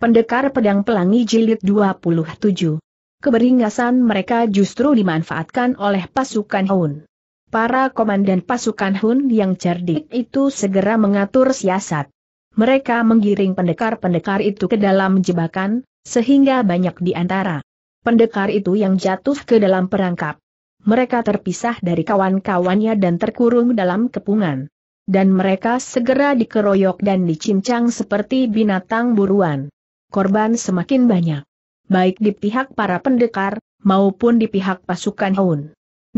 Pendekar Pedang Pelangi Jilid 27. Keberingasan mereka justru dimanfaatkan oleh pasukan Hun. Para komandan pasukan Hun yang cerdik itu segera mengatur siasat. Mereka menggiring pendekar-pendekar itu ke dalam jebakan, sehingga banyak di antara pendekar itu yang jatuh ke dalam perangkap. Mereka terpisah dari kawan-kawannya dan terkurung dalam kepungan. Dan mereka segera dikeroyok dan dicincang seperti binatang buruan korban semakin banyak. Baik di pihak para pendekar, maupun di pihak pasukan Hun.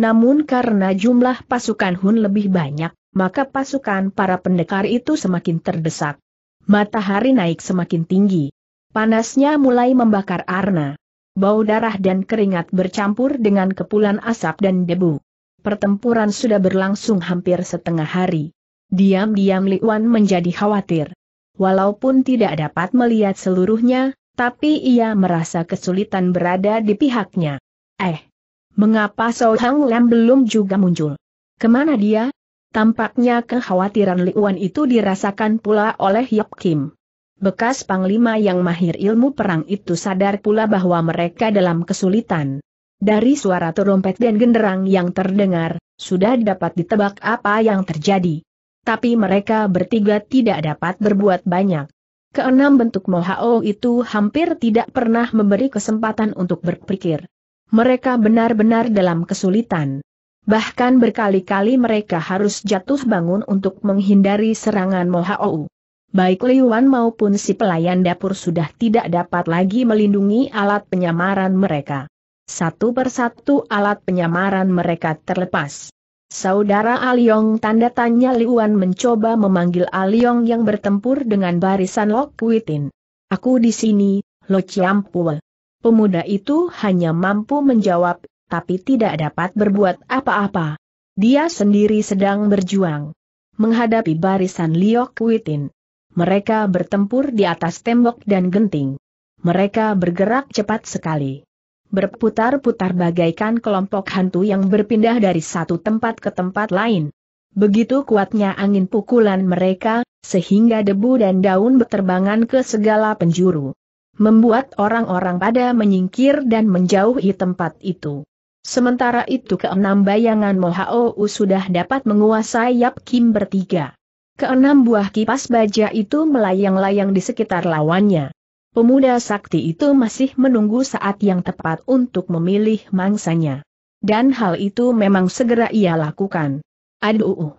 Namun karena jumlah pasukan Hun lebih banyak, maka pasukan para pendekar itu semakin terdesak. Matahari naik semakin tinggi. Panasnya mulai membakar Arna. Bau darah dan keringat bercampur dengan kepulan asap dan debu. Pertempuran sudah berlangsung hampir setengah hari. Diam-diam Li Wan menjadi khawatir. Walaupun tidak dapat melihat seluruhnya, tapi ia merasa kesulitan berada di pihaknya. Eh, mengapa Soh Hang Lam belum juga muncul? Kemana dia? Tampaknya kekhawatiran Li Wan itu dirasakan pula oleh Yap Kim. Bekas panglima yang mahir ilmu perang itu sadar pula bahwa mereka dalam kesulitan. Dari suara terompet dan genderang yang terdengar, sudah dapat ditebak apa yang terjadi tapi mereka bertiga tidak dapat berbuat banyak. Keenam bentuk Mohao itu hampir tidak pernah memberi kesempatan untuk berpikir. Mereka benar-benar dalam kesulitan. Bahkan berkali-kali mereka harus jatuh bangun untuk menghindari serangan Mohao. Baik Liwan maupun si pelayan dapur sudah tidak dapat lagi melindungi alat penyamaran mereka. Satu persatu alat penyamaran mereka terlepas. Saudara Aliong tanda tanya Liuan mencoba memanggil Aliong yang bertempur dengan barisan Lok Witin. Aku di sini, Lo Chiampue. Pemuda itu hanya mampu menjawab, tapi tidak dapat berbuat apa-apa. Dia sendiri sedang berjuang menghadapi barisan Liok Witin. Mereka bertempur di atas tembok dan genting. Mereka bergerak cepat sekali berputar-putar bagaikan kelompok hantu yang berpindah dari satu tempat ke tempat lain. Begitu kuatnya angin pukulan mereka, sehingga debu dan daun berterbangan ke segala penjuru. Membuat orang-orang pada menyingkir dan menjauhi tempat itu. Sementara itu keenam bayangan Mohaou sudah dapat menguasai Yap Kim bertiga. Keenam buah kipas baja itu melayang-layang di sekitar lawannya. Pemuda sakti itu masih menunggu saat yang tepat untuk memilih mangsanya. Dan hal itu memang segera ia lakukan. Aduh.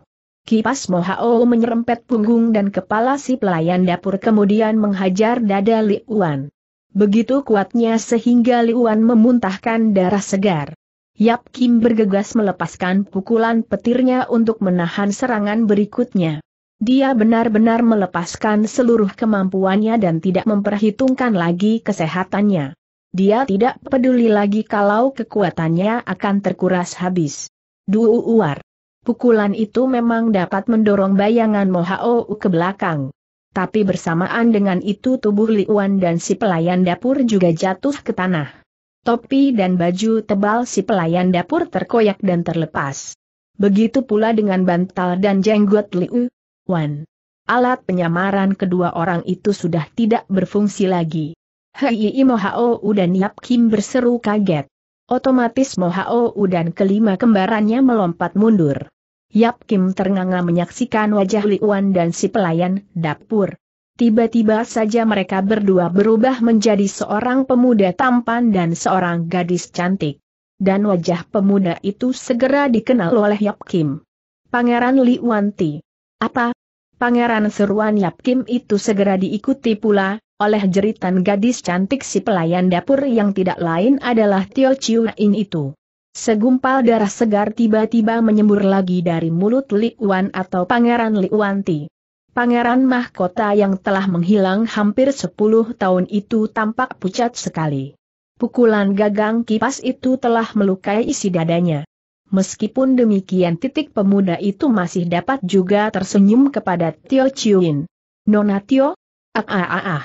Kipas Mohao menyerempet punggung dan kepala si pelayan dapur kemudian menghajar dada Liuan. Begitu kuatnya sehingga Liuan memuntahkan darah segar. Yap Kim bergegas melepaskan pukulan petirnya untuk menahan serangan berikutnya. Dia benar-benar melepaskan seluruh kemampuannya dan tidak memperhitungkan lagi kesehatannya. Dia tidak peduli lagi kalau kekuatannya akan terkuras habis. Duuuar! Pukulan itu memang dapat mendorong bayangan Mohao ke belakang. Tapi bersamaan dengan itu tubuh Liuan dan si pelayan dapur juga jatuh ke tanah. Topi dan baju tebal si pelayan dapur terkoyak dan terlepas. Begitu pula dengan bantal dan jenggot Liu, Wan. Alat penyamaran kedua orang itu sudah tidak berfungsi lagi. Hei Mohao dan Yap Kim berseru kaget. Otomatis Mohao dan kelima kembarannya melompat mundur. Yap Kim ternganga menyaksikan wajah Li Wan dan si pelayan dapur. Tiba-tiba saja mereka berdua berubah menjadi seorang pemuda tampan dan seorang gadis cantik. Dan wajah pemuda itu segera dikenal oleh Yap Kim. Pangeran Li Wan Ti. Apa? Pangeran seruan Yap Kim itu segera diikuti pula, oleh jeritan gadis cantik si pelayan dapur yang tidak lain adalah Tio Chiu In itu. Segumpal darah segar tiba-tiba menyembur lagi dari mulut Li Wan atau Pangeran Li Wan Ti. Pangeran mahkota yang telah menghilang hampir 10 tahun itu tampak pucat sekali. Pukulan gagang kipas itu telah melukai isi dadanya meskipun demikian titik pemuda itu masih dapat juga tersenyum kepada Tio Chiuin. Nona Tio? Ah ah ah ah.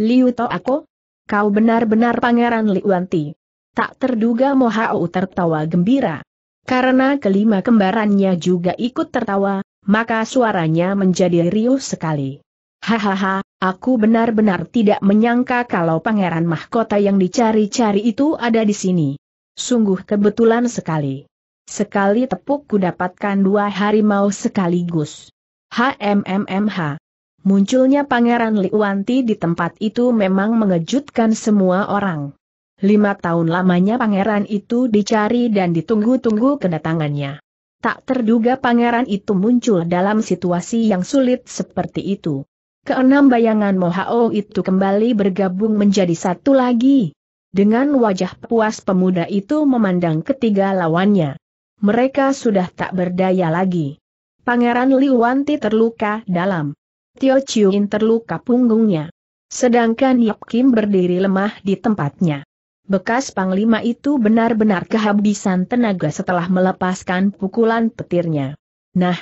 Liu Tau aku? Kau benar-benar pangeran Liuanti. Tak terduga Mohau tertawa gembira. Karena kelima kembarannya juga ikut tertawa, maka suaranya menjadi riuh sekali. Hahaha, aku benar-benar tidak menyangka kalau pangeran mahkota yang dicari-cari itu ada di sini. Sungguh kebetulan sekali. Sekali tepuk ku dapatkan dua harimau sekaligus. HMMMH. Munculnya Pangeran Liwanti di tempat itu memang mengejutkan semua orang. Lima tahun lamanya pangeran itu dicari dan ditunggu-tunggu kedatangannya. Tak terduga pangeran itu muncul dalam situasi yang sulit seperti itu. Keenam bayangan Mohao itu kembali bergabung menjadi satu lagi. Dengan wajah puas pemuda itu memandang ketiga lawannya mereka sudah tak berdaya lagi. Pangeran Liwanti terluka dalam. Tio Chiuin terluka punggungnya. Sedangkan Yap Kim berdiri lemah di tempatnya. Bekas panglima itu benar-benar kehabisan tenaga setelah melepaskan pukulan petirnya. Nah,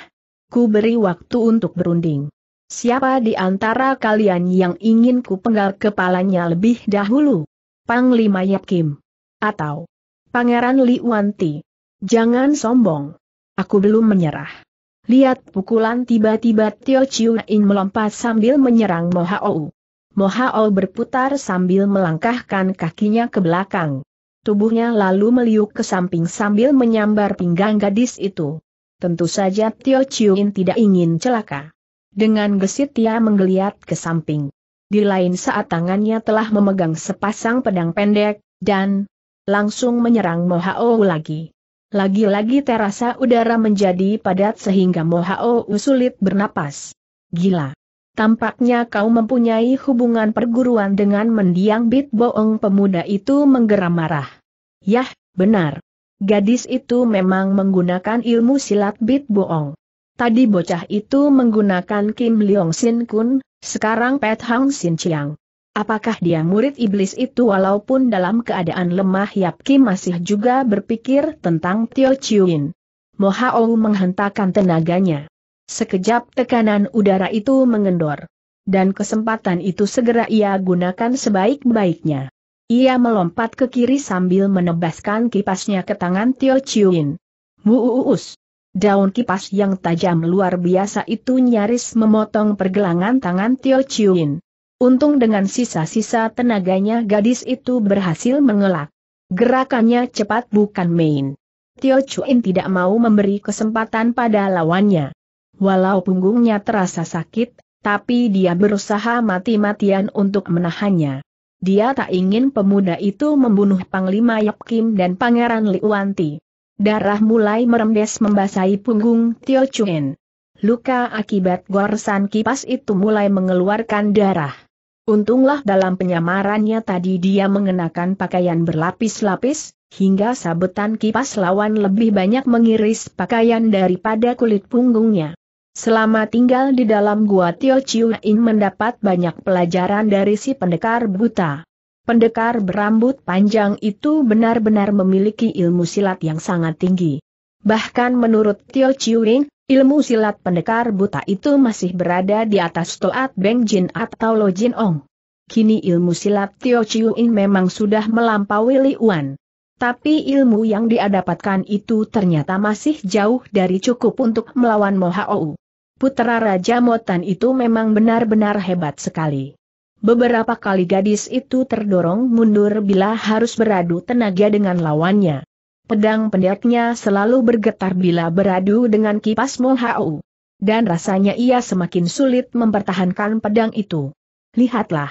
ku beri waktu untuk berunding. Siapa di antara kalian yang ingin ku penggal kepalanya lebih dahulu? Panglima Yap Kim. Atau Pangeran Li Wanti? Jangan sombong. Aku belum menyerah. Lihat pukulan tiba-tiba Tio Chiu In melompat sambil menyerang Mohao. Mohao berputar sambil melangkahkan kakinya ke belakang. Tubuhnya lalu meliuk ke samping sambil menyambar pinggang gadis itu. Tentu saja Tio Chiu In tidak ingin celaka. Dengan gesit ia menggeliat ke samping. Di lain saat tangannya telah memegang sepasang pedang pendek, dan langsung menyerang Mohao lagi. Lagi-lagi terasa udara menjadi padat sehingga Mohao sulit bernapas. Gila. Tampaknya kau mempunyai hubungan perguruan dengan mendiang Bit Boong pemuda itu menggeram marah. Yah, benar. Gadis itu memang menggunakan ilmu silat Bit Boong. Tadi bocah itu menggunakan Kim Leong Sin Kun, sekarang Pet Hang Sin Chiang. Apakah dia murid iblis itu walaupun dalam keadaan lemah Yap Kim masih juga berpikir tentang Tio Chiuin. Mohao menghentakkan tenaganya. Sekejap tekanan udara itu mengendor. Dan kesempatan itu segera ia gunakan sebaik-baiknya. Ia melompat ke kiri sambil menebaskan kipasnya ke tangan Tio Chiuin. Muus. Daun kipas yang tajam luar biasa itu nyaris memotong pergelangan tangan Tio Chiuin. Untung dengan sisa-sisa tenaganya gadis itu berhasil mengelak. Gerakannya cepat bukan main. Tio Chuin tidak mau memberi kesempatan pada lawannya. Walau punggungnya terasa sakit, tapi dia berusaha mati-matian untuk menahannya. Dia tak ingin pemuda itu membunuh Panglima Yap Kim dan Pangeran Liuanti. Darah mulai merembes membasahi punggung Tio Chuin. Luka akibat goresan kipas itu mulai mengeluarkan darah. Untunglah dalam penyamarannya tadi dia mengenakan pakaian berlapis-lapis, hingga sabetan kipas lawan lebih banyak mengiris pakaian daripada kulit punggungnya. Selama tinggal di dalam gua Tio Chiu mendapat banyak pelajaran dari si pendekar buta. Pendekar berambut panjang itu benar-benar memiliki ilmu silat yang sangat tinggi. Bahkan menurut Tio Chiu Ilmu silat pendekar buta itu masih berada di atas Toat Beng Jin atau Lo Jin Ong. Kini ilmu silat Tio Chiu In memang sudah melampaui Li Wan. Tapi ilmu yang dia itu ternyata masih jauh dari cukup untuk melawan Mohao. Putra Raja Motan itu memang benar-benar hebat sekali. Beberapa kali gadis itu terdorong mundur bila harus beradu tenaga dengan lawannya. Pedang pendeknya selalu bergetar bila beradu dengan kipas Mohau. Dan rasanya ia semakin sulit mempertahankan pedang itu. Lihatlah.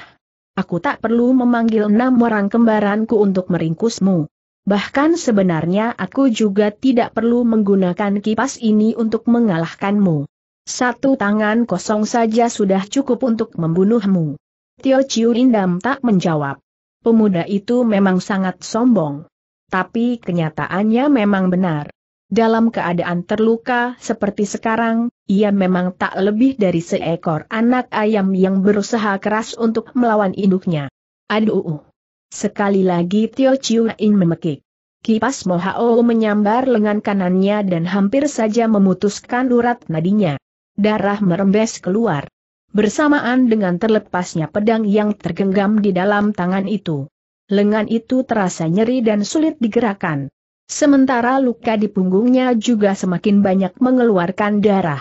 Aku tak perlu memanggil enam orang kembaranku untuk meringkusmu. Bahkan sebenarnya aku juga tidak perlu menggunakan kipas ini untuk mengalahkanmu. Satu tangan kosong saja sudah cukup untuk membunuhmu. Tio Chiu Indam tak menjawab. Pemuda itu memang sangat sombong. Tapi kenyataannya memang benar. Dalam keadaan terluka seperti sekarang, ia memang tak lebih dari seekor anak ayam yang berusaha keras untuk melawan induknya. Aduh. Sekali lagi Tio Chiu In memekik. Kipas Mohao menyambar lengan kanannya dan hampir saja memutuskan urat nadinya. Darah merembes keluar. Bersamaan dengan terlepasnya pedang yang tergenggam di dalam tangan itu lengan itu terasa nyeri dan sulit digerakkan. Sementara luka di punggungnya juga semakin banyak mengeluarkan darah.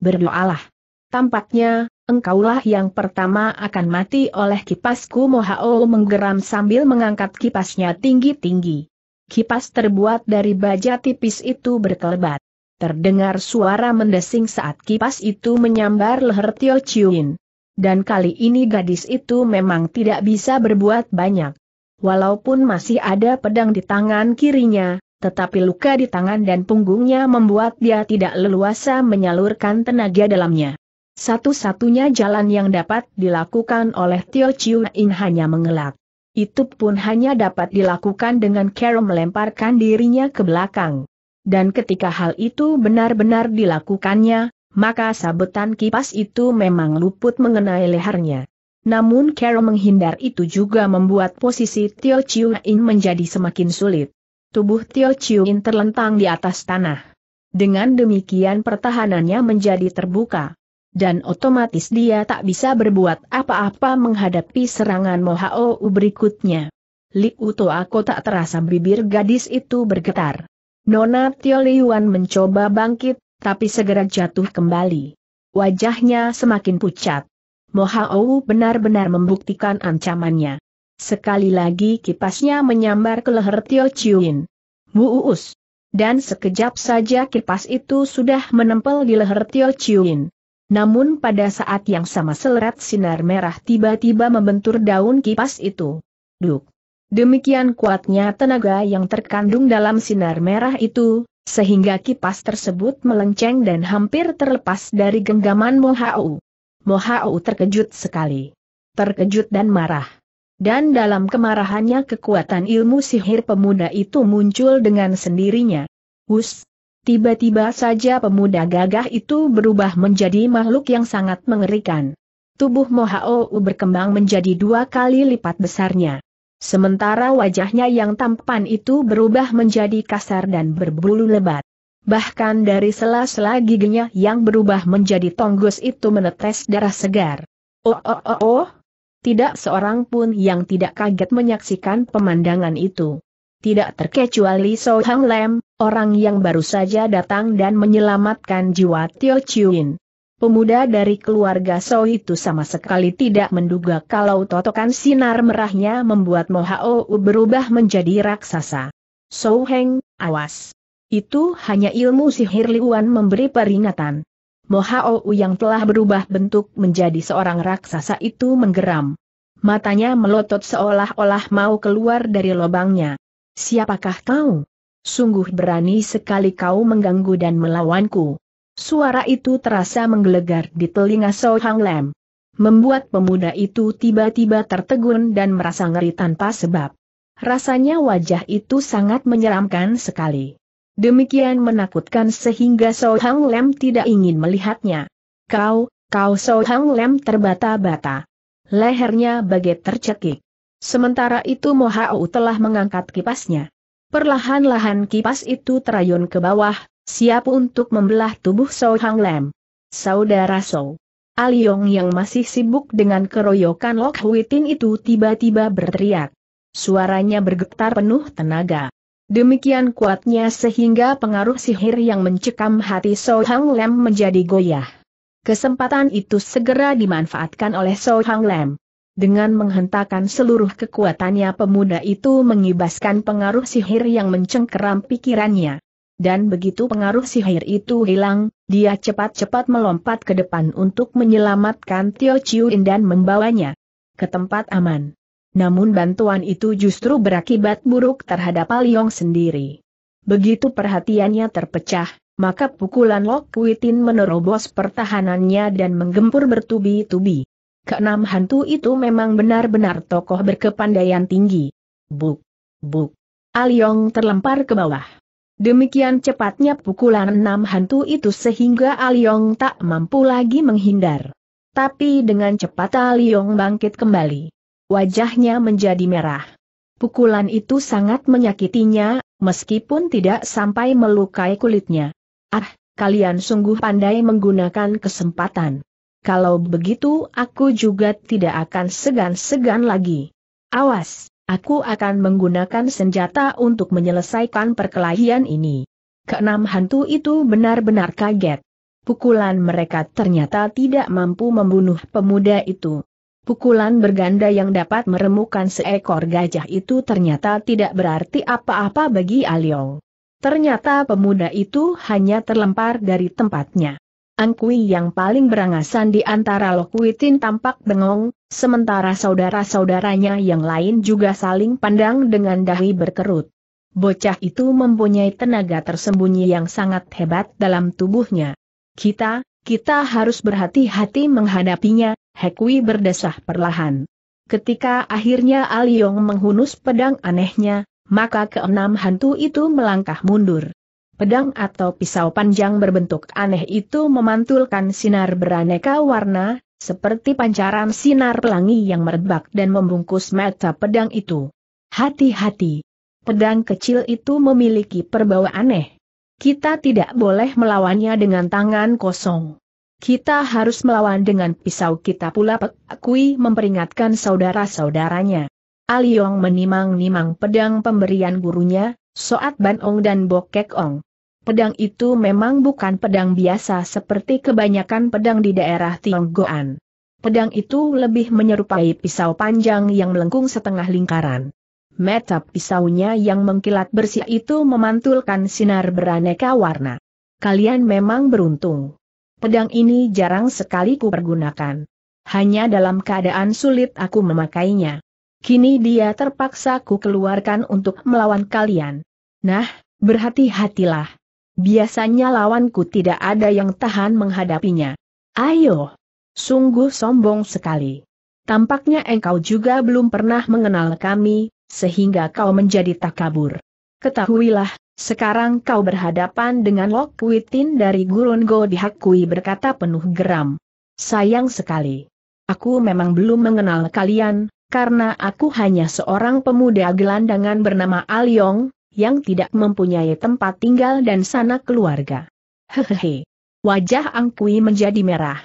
Berdoalah. Tampaknya, engkaulah yang pertama akan mati oleh kipasku Mohao menggeram sambil mengangkat kipasnya tinggi-tinggi. Kipas terbuat dari baja tipis itu berkelebat. Terdengar suara mendesing saat kipas itu menyambar leher Tio Chiuin. Dan kali ini gadis itu memang tidak bisa berbuat banyak. Walaupun masih ada pedang di tangan kirinya, tetapi luka di tangan dan punggungnya membuat dia tidak leluasa menyalurkan tenaga dalamnya. Satu-satunya jalan yang dapat dilakukan oleh Tio Chiu In hanya mengelak. Itu pun hanya dapat dilakukan dengan cara melemparkan dirinya ke belakang. Dan ketika hal itu benar-benar dilakukannya, maka sabetan kipas itu memang luput mengenai lehernya. Namun Carol menghindar itu juga membuat posisi Tio Chiu In menjadi semakin sulit. Tubuh Tio Chiu In terlentang di atas tanah. Dengan demikian pertahanannya menjadi terbuka. Dan otomatis dia tak bisa berbuat apa-apa menghadapi serangan Mohao berikutnya. Uto Ako tak terasa bibir gadis itu bergetar. Nona Tio Liuan mencoba bangkit, tapi segera jatuh kembali. Wajahnya semakin pucat. Mohaou benar-benar membuktikan ancamannya. Sekali lagi kipasnya menyambar ke leher Tio Chiuin. Muus! Dan sekejap saja kipas itu sudah menempel di leher Tio Chiuin. Namun pada saat yang sama selerat sinar merah tiba-tiba membentur daun kipas itu. Duk. Demikian kuatnya tenaga yang terkandung dalam sinar merah itu, sehingga kipas tersebut melenceng dan hampir terlepas dari genggaman Mohau. Mohau terkejut sekali. Terkejut dan marah. Dan dalam kemarahannya kekuatan ilmu sihir pemuda itu muncul dengan sendirinya. Hus! Tiba-tiba saja pemuda gagah itu berubah menjadi makhluk yang sangat mengerikan. Tubuh Mohau berkembang menjadi dua kali lipat besarnya. Sementara wajahnya yang tampan itu berubah menjadi kasar dan berbulu lebat. Bahkan dari sela-sela giginya yang berubah menjadi tonggos itu menetes darah segar. Oh oh oh oh. Tidak seorang pun yang tidak kaget menyaksikan pemandangan itu. Tidak terkecuali So Hang Lem, orang yang baru saja datang dan menyelamatkan jiwa Tio Chuin. Pemuda dari keluarga So itu sama sekali tidak menduga kalau totokan sinar merahnya membuat Mohao berubah menjadi raksasa. So Heng, awas! Itu hanya ilmu sihir Liuan memberi peringatan. Mohao yang telah berubah bentuk menjadi seorang raksasa itu menggeram. Matanya melotot seolah-olah mau keluar dari lobangnya. Siapakah kau? Sungguh berani sekali kau mengganggu dan melawanku. Suara itu terasa menggelegar di telinga So Hang Lam. Membuat pemuda itu tiba-tiba tertegun dan merasa ngeri tanpa sebab. Rasanya wajah itu sangat menyeramkan sekali. Demikian menakutkan sehingga So Hang Lem tidak ingin melihatnya. Kau, kau So Hang Lem terbata-bata. Lehernya bagai tercekik. Sementara itu Mo telah mengangkat kipasnya. Perlahan-lahan kipas itu terayun ke bawah, siap untuk membelah tubuh So Hang Lem. Saudara So. Aliong yang masih sibuk dengan keroyokan Lok Huitin itu tiba-tiba berteriak. Suaranya bergetar penuh tenaga. Demikian kuatnya sehingga pengaruh sihir yang mencekam hati So Hang Lem menjadi goyah. Kesempatan itu segera dimanfaatkan oleh So Hang Lem. Dengan menghentakkan seluruh kekuatannya pemuda itu mengibaskan pengaruh sihir yang mencengkeram pikirannya. Dan begitu pengaruh sihir itu hilang, dia cepat-cepat melompat ke depan untuk menyelamatkan Tio Chiu dan membawanya ke tempat aman namun bantuan itu justru berakibat buruk terhadap Aliong sendiri. Begitu perhatiannya terpecah, maka pukulan Lok Kuitin menerobos pertahanannya dan menggempur bertubi-tubi. Keenam hantu itu memang benar-benar tokoh berkepandaian tinggi. Buk, buk. Aliong terlempar ke bawah. Demikian cepatnya pukulan enam hantu itu sehingga Aliong tak mampu lagi menghindar. Tapi dengan cepat Aliong bangkit kembali. Wajahnya menjadi merah. Pukulan itu sangat menyakitinya, meskipun tidak sampai melukai kulitnya. Ah, kalian sungguh pandai menggunakan kesempatan. Kalau begitu aku juga tidak akan segan-segan lagi. Awas, aku akan menggunakan senjata untuk menyelesaikan perkelahian ini. Keenam hantu itu benar-benar kaget. Pukulan mereka ternyata tidak mampu membunuh pemuda itu. Pukulan berganda yang dapat meremukan seekor gajah itu ternyata tidak berarti apa-apa bagi Aliong. Ternyata pemuda itu hanya terlempar dari tempatnya. Angkui yang paling berangasan di antara Lokuitin tampak bengong, sementara saudara-saudaranya yang lain juga saling pandang dengan dahi berkerut. Bocah itu mempunyai tenaga tersembunyi yang sangat hebat dalam tubuhnya. Kita, kita harus berhati-hati menghadapinya, Hekui berdesah perlahan. Ketika akhirnya Aliong menghunus pedang anehnya, maka keenam hantu itu melangkah mundur. Pedang atau pisau panjang berbentuk aneh itu memantulkan sinar beraneka warna, seperti pancaran sinar pelangi yang merebak dan membungkus mata pedang itu. Hati-hati. Pedang kecil itu memiliki perbawa aneh. Kita tidak boleh melawannya dengan tangan kosong. Kita harus melawan dengan pisau kita pula Pek Kui memperingatkan saudara-saudaranya. Aliong menimang-nimang pedang pemberian gurunya, Soat Ban Ong dan Bokek Ong. Pedang itu memang bukan pedang biasa seperti kebanyakan pedang di daerah Tionggoan. Pedang itu lebih menyerupai pisau panjang yang melengkung setengah lingkaran. Mata pisaunya yang mengkilat bersih itu memantulkan sinar beraneka warna. Kalian memang beruntung pedang ini jarang sekali kupergunakan. Hanya dalam keadaan sulit aku memakainya. Kini dia terpaksa ku keluarkan untuk melawan kalian. Nah, berhati-hatilah. Biasanya lawanku tidak ada yang tahan menghadapinya. Ayo! Sungguh sombong sekali. Tampaknya engkau juga belum pernah mengenal kami, sehingga kau menjadi takabur. Ketahuilah, sekarang kau berhadapan dengan Lok Witin dari Gurun Go dihakui berkata penuh geram. Sayang sekali. Aku memang belum mengenal kalian, karena aku hanya seorang pemuda gelandangan bernama Aliong, yang tidak mempunyai tempat tinggal dan sana keluarga. Hehehe. Wajah Angkui menjadi merah.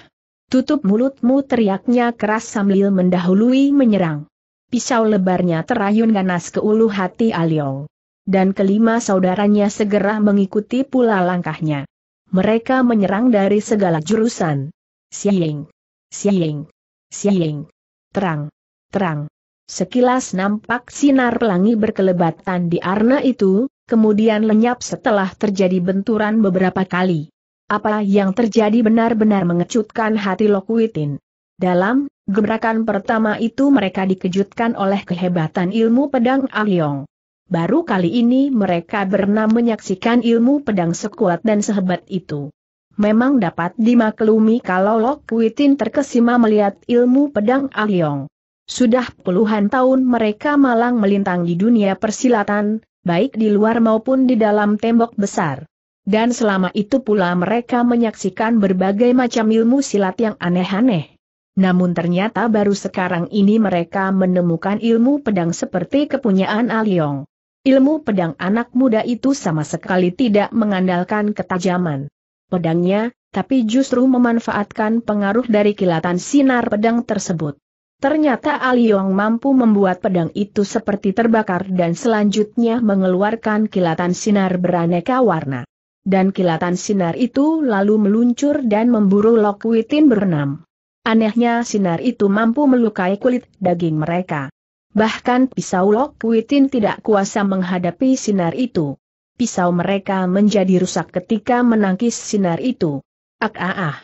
Tutup mulutmu teriaknya keras sambil mendahului menyerang. Pisau lebarnya terayun ganas ke ulu hati Aliong dan kelima saudaranya segera mengikuti pula langkahnya. Mereka menyerang dari segala jurusan. Siing, siing, siing, terang, terang. Sekilas nampak sinar pelangi berkelebatan di arna itu, kemudian lenyap setelah terjadi benturan beberapa kali. Apa yang terjadi benar-benar mengecutkan hati Lokuitin. Dalam, gebrakan pertama itu mereka dikejutkan oleh kehebatan ilmu pedang Aryong baru kali ini mereka bernam menyaksikan ilmu pedang sekuat dan sehebat itu. Memang dapat dimaklumi kalau Lok Kuitin terkesima melihat ilmu pedang Aliong. Sudah puluhan tahun mereka malang melintang di dunia persilatan, baik di luar maupun di dalam tembok besar. Dan selama itu pula mereka menyaksikan berbagai macam ilmu silat yang aneh-aneh. Namun ternyata baru sekarang ini mereka menemukan ilmu pedang seperti kepunyaan Aliong. Ilmu pedang anak muda itu sama sekali tidak mengandalkan ketajaman pedangnya, tapi justru memanfaatkan pengaruh dari kilatan sinar pedang tersebut. Ternyata Aliong mampu membuat pedang itu seperti terbakar dan selanjutnya mengeluarkan kilatan sinar beraneka warna. Dan kilatan sinar itu lalu meluncur dan memburu Lokwitin berenam. Anehnya sinar itu mampu melukai kulit daging mereka. Bahkan pisau Lok Puitin tidak kuasa menghadapi sinar itu. Pisau mereka menjadi rusak ketika menangkis sinar itu. Ak ah ah.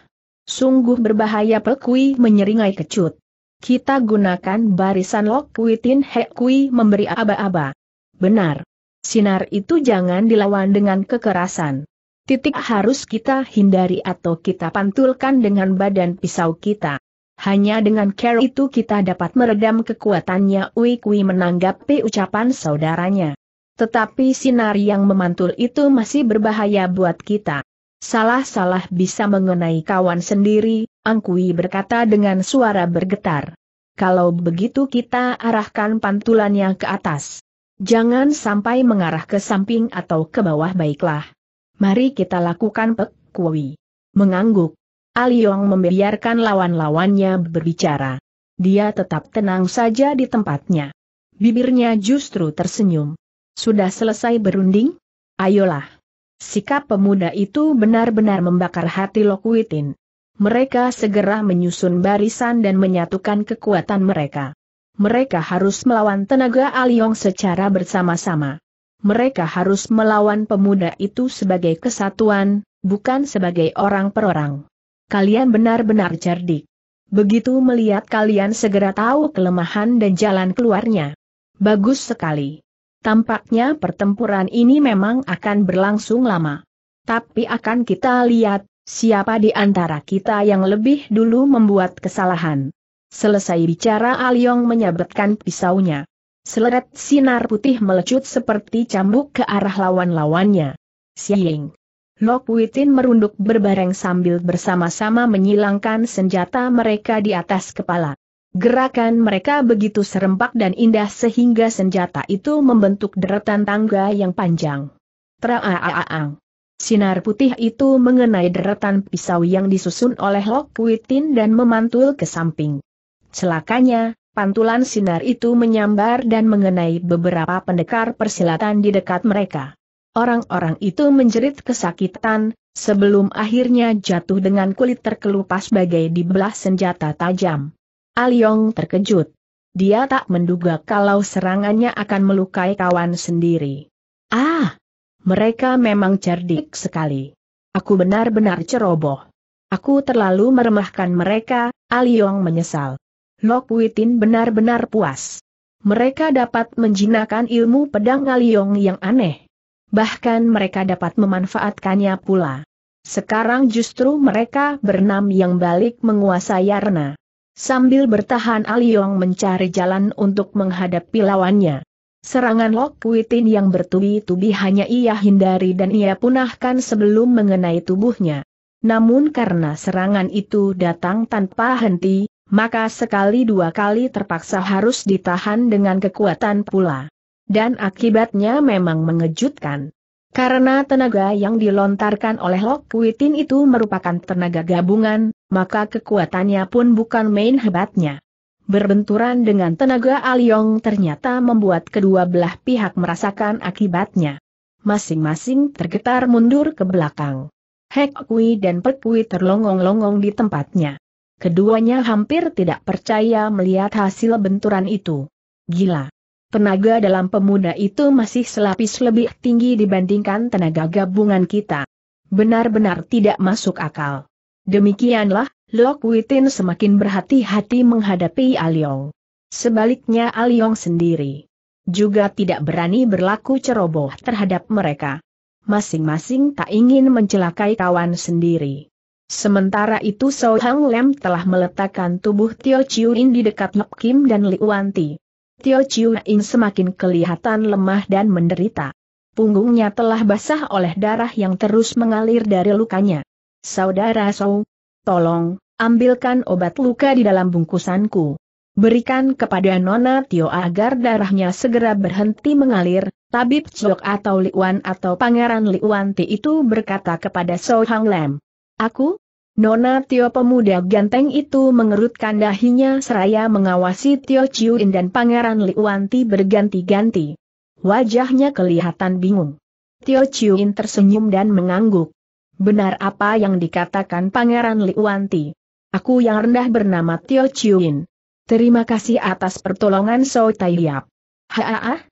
Sungguh berbahaya Pekui menyeringai kecut. Kita gunakan barisan Lok Puitin Hek Kui memberi aba-aba. Benar. Sinar itu jangan dilawan dengan kekerasan. Titik harus kita hindari atau kita pantulkan dengan badan pisau kita. Hanya dengan care itu kita dapat meredam kekuatannya Ui Kui menanggapi ucapan saudaranya. Tetapi sinar yang memantul itu masih berbahaya buat kita. Salah-salah bisa mengenai kawan sendiri, Angkui berkata dengan suara bergetar. Kalau begitu kita arahkan pantulannya ke atas. Jangan sampai mengarah ke samping atau ke bawah baiklah. Mari kita lakukan pek, Kui. Mengangguk. Aliong membiarkan lawan-lawannya berbicara. Dia tetap tenang saja di tempatnya. Bibirnya justru tersenyum. Sudah selesai berunding? Ayolah. Sikap pemuda itu benar-benar membakar hati Lokuitin. Mereka segera menyusun barisan dan menyatukan kekuatan mereka. Mereka harus melawan tenaga Aliong secara bersama-sama. Mereka harus melawan pemuda itu sebagai kesatuan, bukan sebagai orang per orang kalian benar-benar cerdik. Begitu melihat kalian segera tahu kelemahan dan jalan keluarnya. Bagus sekali. Tampaknya pertempuran ini memang akan berlangsung lama. Tapi akan kita lihat, siapa di antara kita yang lebih dulu membuat kesalahan. Selesai bicara Aliong ah menyabetkan pisaunya. Seleret sinar putih melecut seperti cambuk ke arah lawan-lawannya. Siing. Lok Witin merunduk berbareng sambil bersama-sama menyilangkan senjata mereka di atas kepala. Gerakan mereka begitu serempak dan indah sehingga senjata itu membentuk deretan tangga yang panjang. Traaaaang. Sinar putih itu mengenai deretan pisau yang disusun oleh Lok Witin dan memantul ke samping. Celakanya, pantulan sinar itu menyambar dan mengenai beberapa pendekar persilatan di dekat mereka. Orang-orang itu menjerit kesakitan, sebelum akhirnya jatuh dengan kulit terkelupas bagai dibelah senjata tajam. Aliong ah terkejut. Dia tak menduga kalau serangannya akan melukai kawan sendiri. Ah! Mereka memang cerdik sekali. Aku benar-benar ceroboh. Aku terlalu meremahkan mereka, Aliong ah menyesal. Lok Witin benar-benar puas. Mereka dapat menjinakkan ilmu pedang Aliong ah yang aneh bahkan mereka dapat memanfaatkannya pula. Sekarang justru mereka bernam yang balik menguasai Yarna. Sambil bertahan Aliong mencari jalan untuk menghadapi lawannya. Serangan Lok Witin yang bertubi-tubi hanya ia hindari dan ia punahkan sebelum mengenai tubuhnya. Namun karena serangan itu datang tanpa henti, maka sekali dua kali terpaksa harus ditahan dengan kekuatan pula. Dan akibatnya memang mengejutkan. Karena tenaga yang dilontarkan oleh Lok Witin itu merupakan tenaga gabungan, maka kekuatannya pun bukan main hebatnya. Berbenturan dengan tenaga Aliong ternyata membuat kedua belah pihak merasakan akibatnya. Masing-masing tergetar mundur ke belakang. Hek Kui dan Pek terlongong-longong di tempatnya. Keduanya hampir tidak percaya melihat hasil benturan itu. Gila tenaga dalam pemuda itu masih selapis lebih tinggi dibandingkan tenaga gabungan kita. Benar-benar tidak masuk akal. Demikianlah, Lok Witin semakin berhati-hati menghadapi Aliong. Ah Sebaliknya Aliong ah sendiri juga tidak berani berlaku ceroboh terhadap mereka. Masing-masing tak ingin mencelakai kawan sendiri. Sementara itu So Hang Lem telah meletakkan tubuh Tio Chiu In di dekat Lok Kim dan Li Liuanti. Tio Chiu In semakin kelihatan lemah dan menderita. Punggungnya telah basah oleh darah yang terus mengalir dari lukanya. Saudara Sou, tolong, ambilkan obat luka di dalam bungkusanku. Berikan kepada Nona Tio agar darahnya segera berhenti mengalir, Tabib Chok atau Liwan atau Pangeran Liwanti itu berkata kepada Sou Hang Lam, Aku, Nona Tio pemuda ganteng itu mengerutkan dahinya seraya mengawasi Tio chiuin dan Pangeran Liwanti berganti-ganti. Wajahnya kelihatan bingung. Tio chiuin tersenyum dan mengangguk. Benar apa yang dikatakan Pangeran Liwanti. Aku yang rendah bernama Tio chiuin. Terima kasih atas pertolongan So Tai Yap. Haa?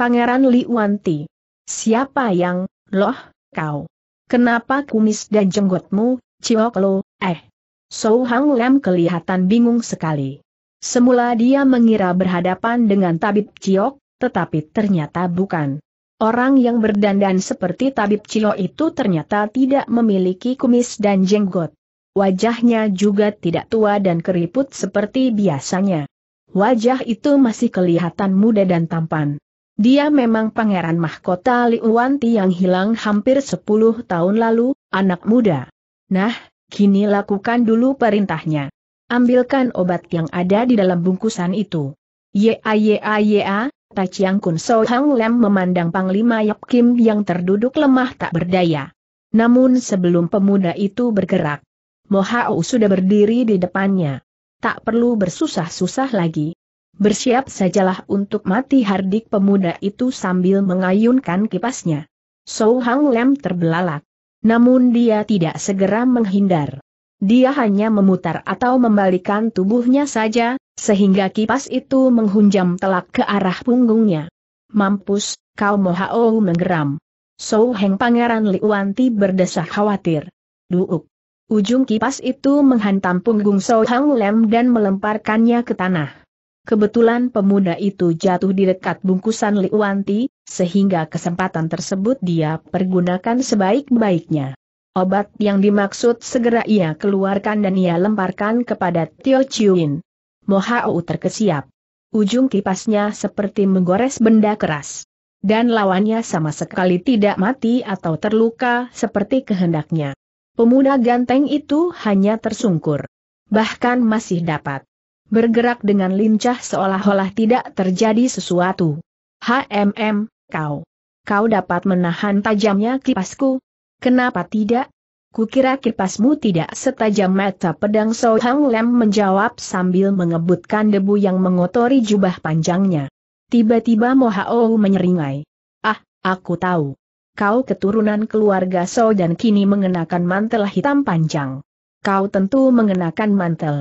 Pangeran Liwanti. Siapa yang, loh, kau? Kenapa kumis dan jenggotmu Ciok Lo, eh. Sou Hang Lam kelihatan bingung sekali. Semula dia mengira berhadapan dengan tabib Ciok, tetapi ternyata bukan. Orang yang berdandan seperti tabib Ciok itu ternyata tidak memiliki kumis dan jenggot. Wajahnya juga tidak tua dan keriput seperti biasanya. Wajah itu masih kelihatan muda dan tampan. Dia memang pangeran mahkota Liuanti yang hilang hampir 10 tahun lalu, anak muda. Nah, kini lakukan dulu perintahnya. Ambilkan obat yang ada di dalam bungkusan itu. Ya ya ya, Tachiang Kun So Hang Lem memandang Panglima Yap Kim yang terduduk lemah tak berdaya. Namun sebelum pemuda itu bergerak, mohao sudah berdiri di depannya. Tak perlu bersusah-susah lagi. Bersiap sajalah untuk mati hardik pemuda itu sambil mengayunkan kipasnya. So Hang Lem terbelalak. Namun dia tidak segera menghindar. Dia hanya memutar atau membalikan tubuhnya saja, sehingga kipas itu menghunjam telak ke arah punggungnya. Mampus, kau mohao menggeram. So Heng Pangeran Liwanti berdesah khawatir. Duuk. Ujung kipas itu menghantam punggung So Hang Lem dan melemparkannya ke tanah. Kebetulan pemuda itu jatuh di dekat bungkusan Liwanti, sehingga kesempatan tersebut dia pergunakan sebaik-baiknya. Obat yang dimaksud segera ia keluarkan dan ia lemparkan kepada Tio Chiuin. Mohau terkesiap. Ujung kipasnya seperti menggores benda keras. Dan lawannya sama sekali tidak mati atau terluka seperti kehendaknya. Pemuda ganteng itu hanya tersungkur. Bahkan masih dapat bergerak dengan lincah seolah-olah tidak terjadi sesuatu. HMM, kau. Kau dapat menahan tajamnya kipasku? Kenapa tidak? Kukira kipasmu tidak setajam mata pedang So Hang Lem menjawab sambil mengebutkan debu yang mengotori jubah panjangnya. Tiba-tiba Mohao menyeringai. Ah, aku tahu. Kau keturunan keluarga So dan kini mengenakan mantel hitam panjang. Kau tentu mengenakan mantel.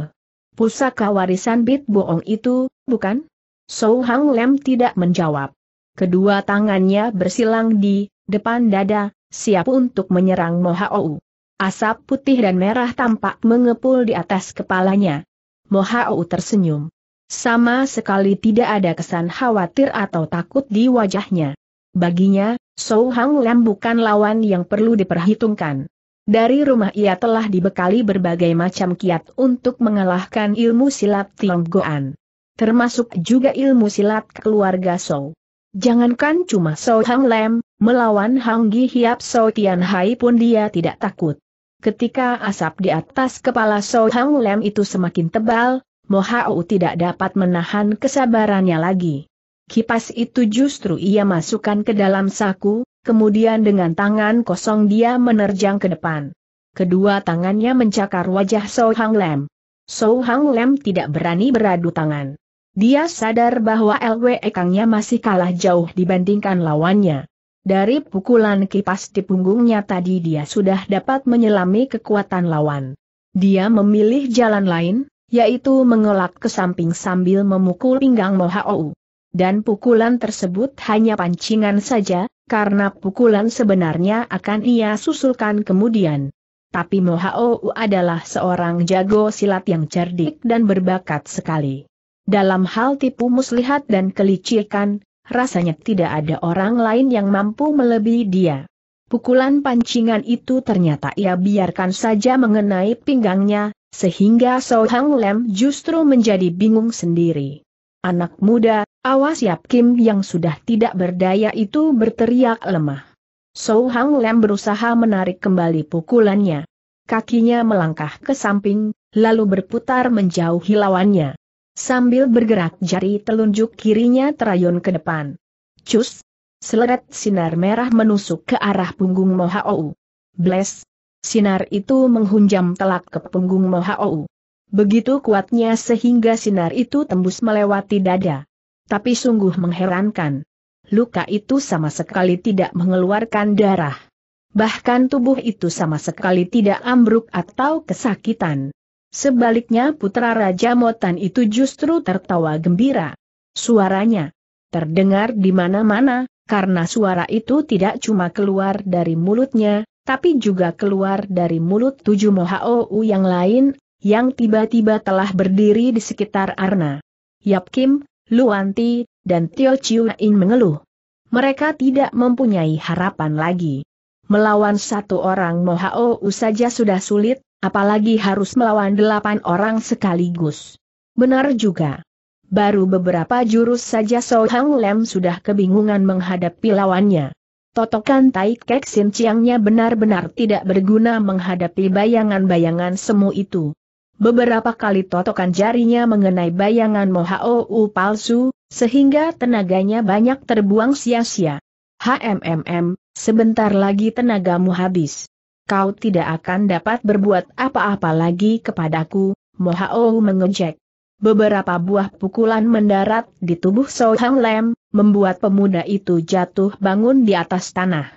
Pusaka warisan Bit Boong itu, bukan? So Hang Lem tidak menjawab. Kedua tangannya bersilang di depan dada, siap untuk menyerang Mohau. Asap putih dan merah tampak mengepul di atas kepalanya. Mohau tersenyum. Sama sekali tidak ada kesan khawatir atau takut di wajahnya. Baginya, Sou Hang Lam bukan lawan yang perlu diperhitungkan. Dari rumah ia telah dibekali berbagai macam kiat untuk mengalahkan ilmu silat Tionggoan. Termasuk juga ilmu silat keluarga Sou. Jangankan cuma So Hang Lem, melawan Hang Gi Hiap So Tian Hai pun dia tidak takut. Ketika asap di atas kepala So Hang Lem itu semakin tebal, Mo Hao tidak dapat menahan kesabarannya lagi. Kipas itu justru ia masukkan ke dalam saku, kemudian dengan tangan kosong dia menerjang ke depan. Kedua tangannya mencakar wajah So Hang Lem. So Hang Lem tidak berani beradu tangan. Dia sadar bahwa LW Ekangnya masih kalah jauh dibandingkan lawannya. Dari pukulan kipas di punggungnya tadi dia sudah dapat menyelami kekuatan lawan. Dia memilih jalan lain, yaitu mengelak ke samping sambil memukul pinggang Mohaou. Dan pukulan tersebut hanya pancingan saja, karena pukulan sebenarnya akan ia susulkan kemudian. Tapi Mohaou adalah seorang jago silat yang cerdik dan berbakat sekali. Dalam hal tipu muslihat dan kelicikan, rasanya tidak ada orang lain yang mampu melebihi dia. Pukulan pancingan itu ternyata ia biarkan saja mengenai pinggangnya, sehingga So Hang Lem justru menjadi bingung sendiri. Anak muda, awas Yap Kim yang sudah tidak berdaya itu berteriak lemah. So Hang Lem berusaha menarik kembali pukulannya. Kakinya melangkah ke samping, lalu berputar menjauhi lawannya. Sambil bergerak jari telunjuk kirinya terayun ke depan. Cus! Seleret sinar merah menusuk ke arah punggung Mohaou. Bless, Sinar itu menghunjam telak ke punggung Mohaou. Begitu kuatnya sehingga sinar itu tembus melewati dada. Tapi sungguh mengherankan. Luka itu sama sekali tidak mengeluarkan darah. Bahkan tubuh itu sama sekali tidak ambruk atau kesakitan. Sebaliknya putra Raja Motan itu justru tertawa gembira. Suaranya terdengar di mana-mana, karena suara itu tidak cuma keluar dari mulutnya, tapi juga keluar dari mulut tujuh Mohaou yang lain, yang tiba-tiba telah berdiri di sekitar Arna. Yap Kim, Luanti, dan Tio Chiu In mengeluh. Mereka tidak mempunyai harapan lagi. Melawan satu orang Mohaou saja sudah sulit, apalagi harus melawan delapan orang sekaligus. Benar juga. Baru beberapa jurus saja So Hang Lem sudah kebingungan menghadapi lawannya. Totokan Tai Kek Sin Chiangnya benar-benar tidak berguna menghadapi bayangan-bayangan semu itu. Beberapa kali totokan jarinya mengenai bayangan U palsu, sehingga tenaganya banyak terbuang sia-sia. HMMM, sebentar lagi tenagamu habis kau tidak akan dapat berbuat apa-apa lagi kepadaku, Mohao mengejek. Beberapa buah pukulan mendarat di tubuh So Hang Lem, membuat pemuda itu jatuh bangun di atas tanah.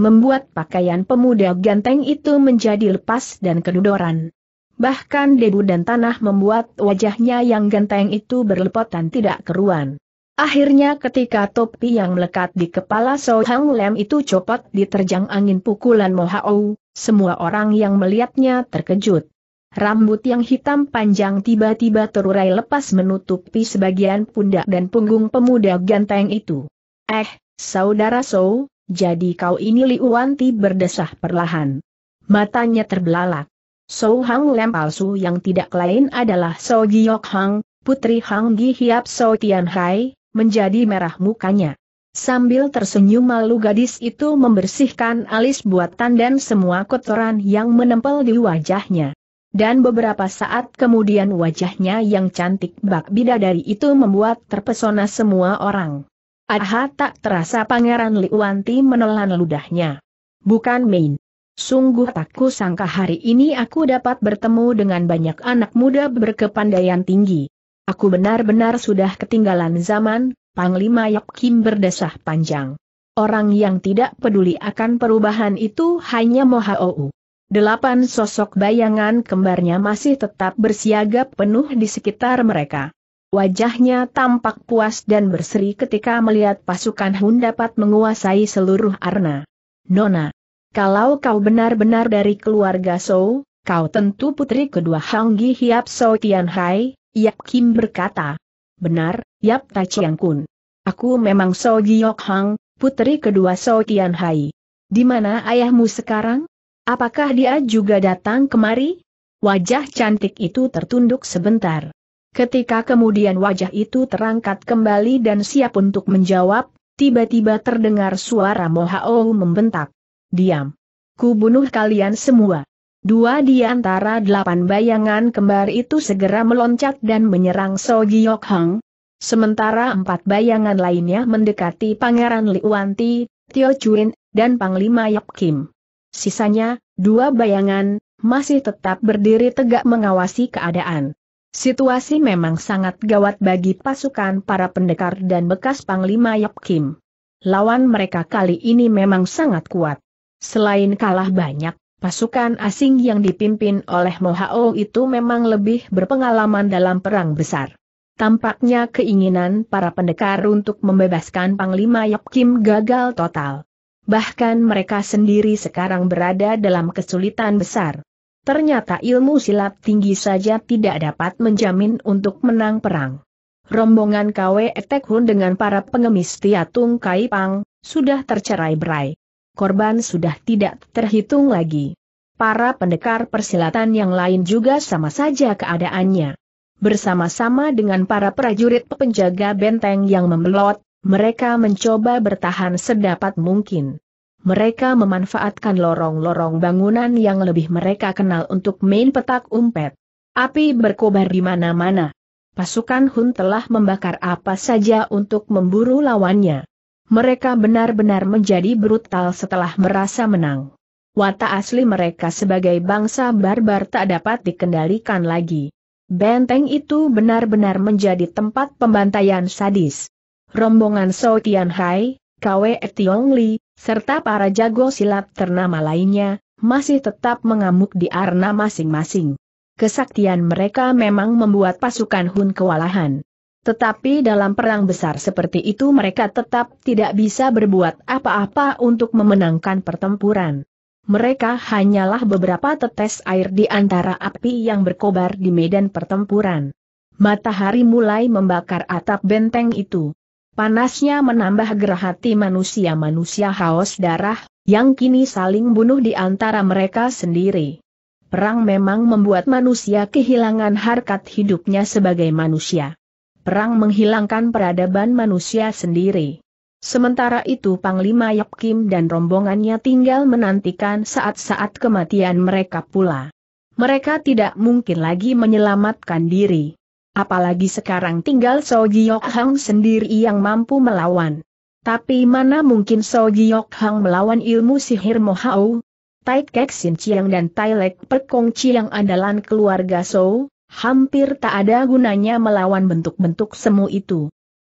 Membuat pakaian pemuda ganteng itu menjadi lepas dan kedudoran. Bahkan debu dan tanah membuat wajahnya yang ganteng itu berlepotan tidak keruan. Akhirnya ketika topi yang melekat di kepala So Hang Lem itu copot diterjang angin pukulan Mohao, semua orang yang melihatnya terkejut. Rambut yang hitam panjang tiba-tiba terurai lepas menutupi sebagian pundak dan punggung pemuda ganteng itu. Eh, saudara So, jadi kau ini Liuanti berdesah perlahan. Matanya terbelalak. So Hang Lem palsu yang tidak lain adalah So Giok Hang, putri Hang Gi Hiap So Tian Hai, menjadi merah mukanya. Sambil tersenyum malu gadis itu membersihkan alis buatan dan semua kotoran yang menempel di wajahnya. Dan beberapa saat kemudian wajahnya yang cantik bak bidadari itu membuat terpesona semua orang. Aha tak terasa Pangeran Liwanti menelan ludahnya. Bukan main. Sungguh takku sangka hari ini aku dapat bertemu dengan banyak anak muda berkepandaian tinggi. Aku benar-benar sudah ketinggalan zaman, Panglima Yap Kim berdesah panjang. Orang yang tidak peduli akan perubahan itu hanya Ou. Delapan sosok bayangan kembarnya masih tetap bersiaga penuh di sekitar mereka. Wajahnya tampak puas dan berseri ketika melihat pasukan Hun dapat menguasai seluruh arna. Nona, kalau kau benar-benar dari keluarga Sou, kau tentu putri kedua Gi Hiap Sou Hai, Yap Kim berkata. Benar, Yap Chiang Kun. Aku memang So Giok Hang, putri kedua So Tian Hai. Di mana ayahmu sekarang? Apakah dia juga datang kemari? Wajah cantik itu tertunduk sebentar. Ketika kemudian wajah itu terangkat kembali dan siap untuk menjawab, tiba-tiba terdengar suara Mohao membentak. Diam. Ku bunuh kalian semua. Dua di antara delapan bayangan kembar itu segera meloncat dan menyerang So Giok Hang, Sementara empat bayangan lainnya mendekati Pangeran Liuanti, Tio Chuin, dan Panglima Yap Kim. Sisanya, dua bayangan, masih tetap berdiri tegak mengawasi keadaan. Situasi memang sangat gawat bagi pasukan para pendekar dan bekas Panglima Yap Kim. Lawan mereka kali ini memang sangat kuat. Selain kalah banyak, pasukan asing yang dipimpin oleh Mohao itu memang lebih berpengalaman dalam perang besar. Tampaknya keinginan para pendekar untuk membebaskan Panglima Yap Kim gagal total. Bahkan mereka sendiri sekarang berada dalam kesulitan besar. Ternyata ilmu silat tinggi saja tidak dapat menjamin untuk menang perang. Rombongan KW Etekhun dengan para pengemis Tiatung Kai Pang sudah tercerai berai. Korban sudah tidak terhitung lagi. Para pendekar persilatan yang lain juga sama saja keadaannya. Bersama-sama dengan para prajurit penjaga benteng yang membelot, mereka mencoba bertahan sedapat mungkin. Mereka memanfaatkan lorong-lorong bangunan yang lebih mereka kenal untuk main petak umpet. Api berkobar di mana-mana. Pasukan Hun telah membakar apa saja untuk memburu lawannya. Mereka benar-benar menjadi brutal setelah merasa menang. Watak asli mereka sebagai bangsa barbar tak dapat dikendalikan lagi. Benteng itu benar-benar menjadi tempat pembantaian sadis. Rombongan So Tian Hai, Kwe Tiong Li, serta para jago silat ternama lainnya, masih tetap mengamuk di arena masing-masing. Kesaktian mereka memang membuat pasukan Hun kewalahan. Tetapi dalam perang besar seperti itu mereka tetap tidak bisa berbuat apa-apa untuk memenangkan pertempuran mereka hanyalah beberapa tetes air di antara api yang berkobar di medan pertempuran. Matahari mulai membakar atap benteng itu. Panasnya menambah gerah hati manusia-manusia haus darah, yang kini saling bunuh di antara mereka sendiri. Perang memang membuat manusia kehilangan harkat hidupnya sebagai manusia perang menghilangkan peradaban manusia sendiri. Sementara itu Panglima Yap Kim dan rombongannya tinggal menantikan saat-saat kematian mereka pula. Mereka tidak mungkin lagi menyelamatkan diri. Apalagi sekarang tinggal So Giyok Hang sendiri yang mampu melawan. Tapi mana mungkin So Giyok Hang melawan ilmu sihir Mohau? Tai Kek Sin Chiang dan Tai Lek Kong Chiang andalan keluarga So, hampir tak ada gunanya melawan bentuk-bentuk semu itu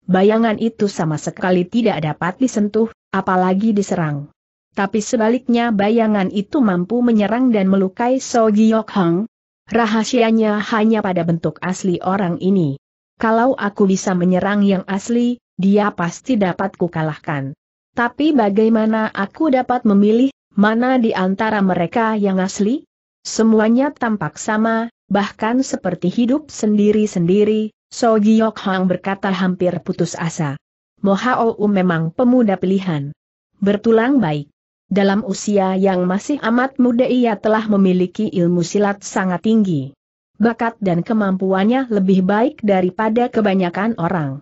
bayangan itu sama sekali tidak dapat disentuh, apalagi diserang. Tapi sebaliknya bayangan itu mampu menyerang dan melukai So Giyok Hang. Rahasianya hanya pada bentuk asli orang ini. Kalau aku bisa menyerang yang asli, dia pasti dapat kukalahkan. Tapi bagaimana aku dapat memilih mana di antara mereka yang asli? Semuanya tampak sama, bahkan seperti hidup sendiri-sendiri, So Giok Hang berkata hampir putus asa. Mohao memang pemuda pilihan. Bertulang baik. Dalam usia yang masih amat muda ia telah memiliki ilmu silat sangat tinggi. Bakat dan kemampuannya lebih baik daripada kebanyakan orang.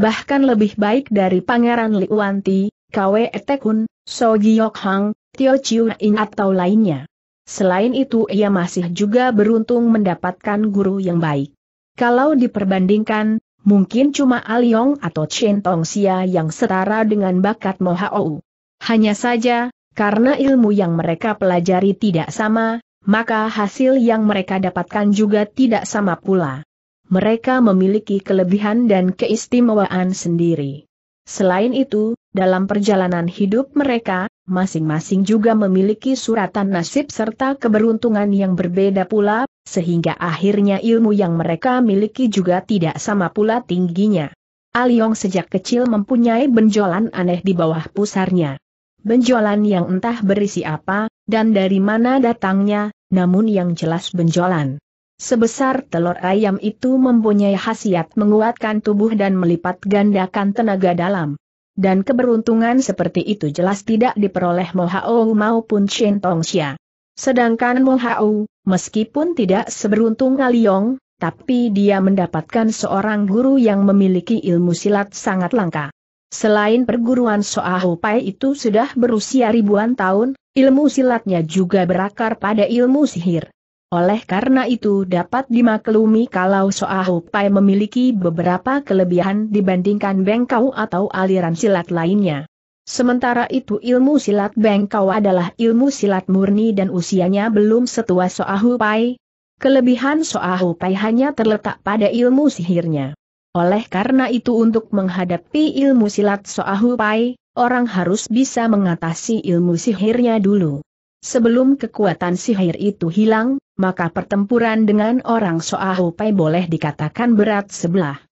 Bahkan lebih baik dari Pangeran Liuanti, Kwe Etekun, So Giok Hang, Tio Chiu In atau lainnya. Selain itu ia masih juga beruntung mendapatkan guru yang baik. Kalau diperbandingkan, mungkin cuma Aliong ah atau Chen Xia yang setara dengan bakat Mohao. Hanya saja, karena ilmu yang mereka pelajari tidak sama, maka hasil yang mereka dapatkan juga tidak sama pula. Mereka memiliki kelebihan dan keistimewaan sendiri. Selain itu, dalam perjalanan hidup mereka, masing-masing juga memiliki suratan nasib serta keberuntungan yang berbeda pula, sehingga akhirnya ilmu yang mereka miliki juga tidak sama pula tingginya. Aliong ah sejak kecil mempunyai benjolan aneh di bawah pusarnya. Benjolan yang entah berisi apa, dan dari mana datangnya, namun yang jelas benjolan. Sebesar telur ayam itu mempunyai khasiat menguatkan tubuh dan melipat gandakan tenaga dalam. Dan keberuntungan seperti itu jelas tidak diperoleh Mohao maupun Shen Tongxia. Sedangkan Wong Hao, meskipun tidak seberuntung Aliong, tapi dia mendapatkan seorang guru yang memiliki ilmu silat sangat langka. Selain perguruan Soahu Pai itu sudah berusia ribuan tahun, ilmu silatnya juga berakar pada ilmu sihir. Oleh karena itu dapat dimaklumi kalau Soahu Pai memiliki beberapa kelebihan dibandingkan bengkau atau aliran silat lainnya. Sementara itu ilmu silat Bengkau adalah ilmu silat murni dan usianya belum setua Soahu Pai. Kelebihan Soahu Pai hanya terletak pada ilmu sihirnya. Oleh karena itu untuk menghadapi ilmu silat Soahu Pai, orang harus bisa mengatasi ilmu sihirnya dulu. Sebelum kekuatan sihir itu hilang, maka pertempuran dengan orang Soahu Pai boleh dikatakan berat sebelah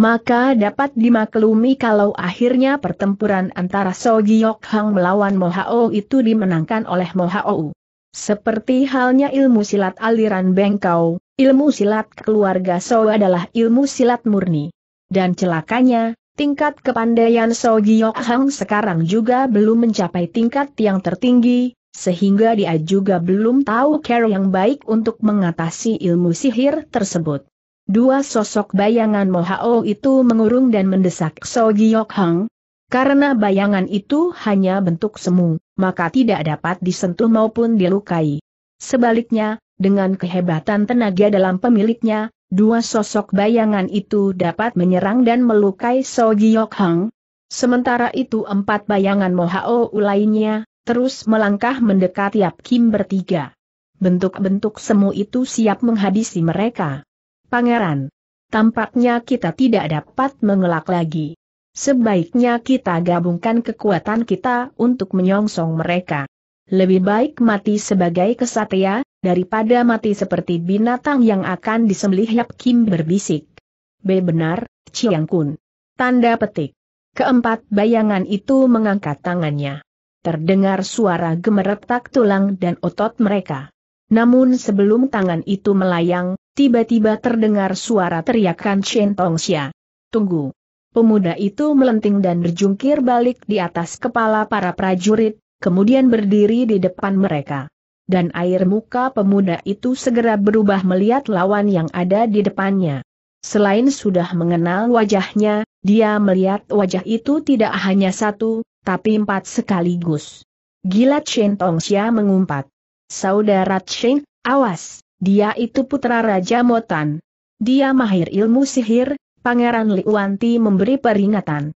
maka dapat dimaklumi kalau akhirnya pertempuran antara So Giok Hang melawan Mohao itu dimenangkan oleh Mohao. Seperti halnya ilmu silat aliran Bengkau, ilmu silat keluarga So adalah ilmu silat murni. Dan celakanya, tingkat kepandaian So Giok Hang sekarang juga belum mencapai tingkat yang tertinggi, sehingga dia juga belum tahu cara yang baik untuk mengatasi ilmu sihir tersebut. Dua sosok bayangan Mohao itu mengurung dan mendesak So Giok Hang. Karena bayangan itu hanya bentuk semu, maka tidak dapat disentuh maupun dilukai. Sebaliknya, dengan kehebatan tenaga dalam pemiliknya, dua sosok bayangan itu dapat menyerang dan melukai So Giok Hang. Sementara itu empat bayangan Mohao lainnya, terus melangkah mendekati Yap Kim bertiga. Bentuk-bentuk semu itu siap menghabisi mereka. Pangeran. Tampaknya kita tidak dapat mengelak lagi. Sebaiknya kita gabungkan kekuatan kita untuk menyongsong mereka. Lebih baik mati sebagai kesatria, daripada mati seperti binatang yang akan disembelih Yap Kim berbisik. B. Benar, Chiang Kun. Tanda petik. Keempat bayangan itu mengangkat tangannya. Terdengar suara gemeretak tulang dan otot mereka. Namun sebelum tangan itu melayang, tiba-tiba terdengar suara teriakan Chen Tongxia. Tunggu! Pemuda itu melenting dan berjungkir balik di atas kepala para prajurit, kemudian berdiri di depan mereka. Dan air muka pemuda itu segera berubah melihat lawan yang ada di depannya. Selain sudah mengenal wajahnya, dia melihat wajah itu tidak hanya satu, tapi empat sekaligus. Gila Chen Tongxia mengumpat. Saudara Cheng, awas! Dia itu putra Raja Motan. Dia mahir ilmu sihir, Pangeran Liwanti memberi peringatan.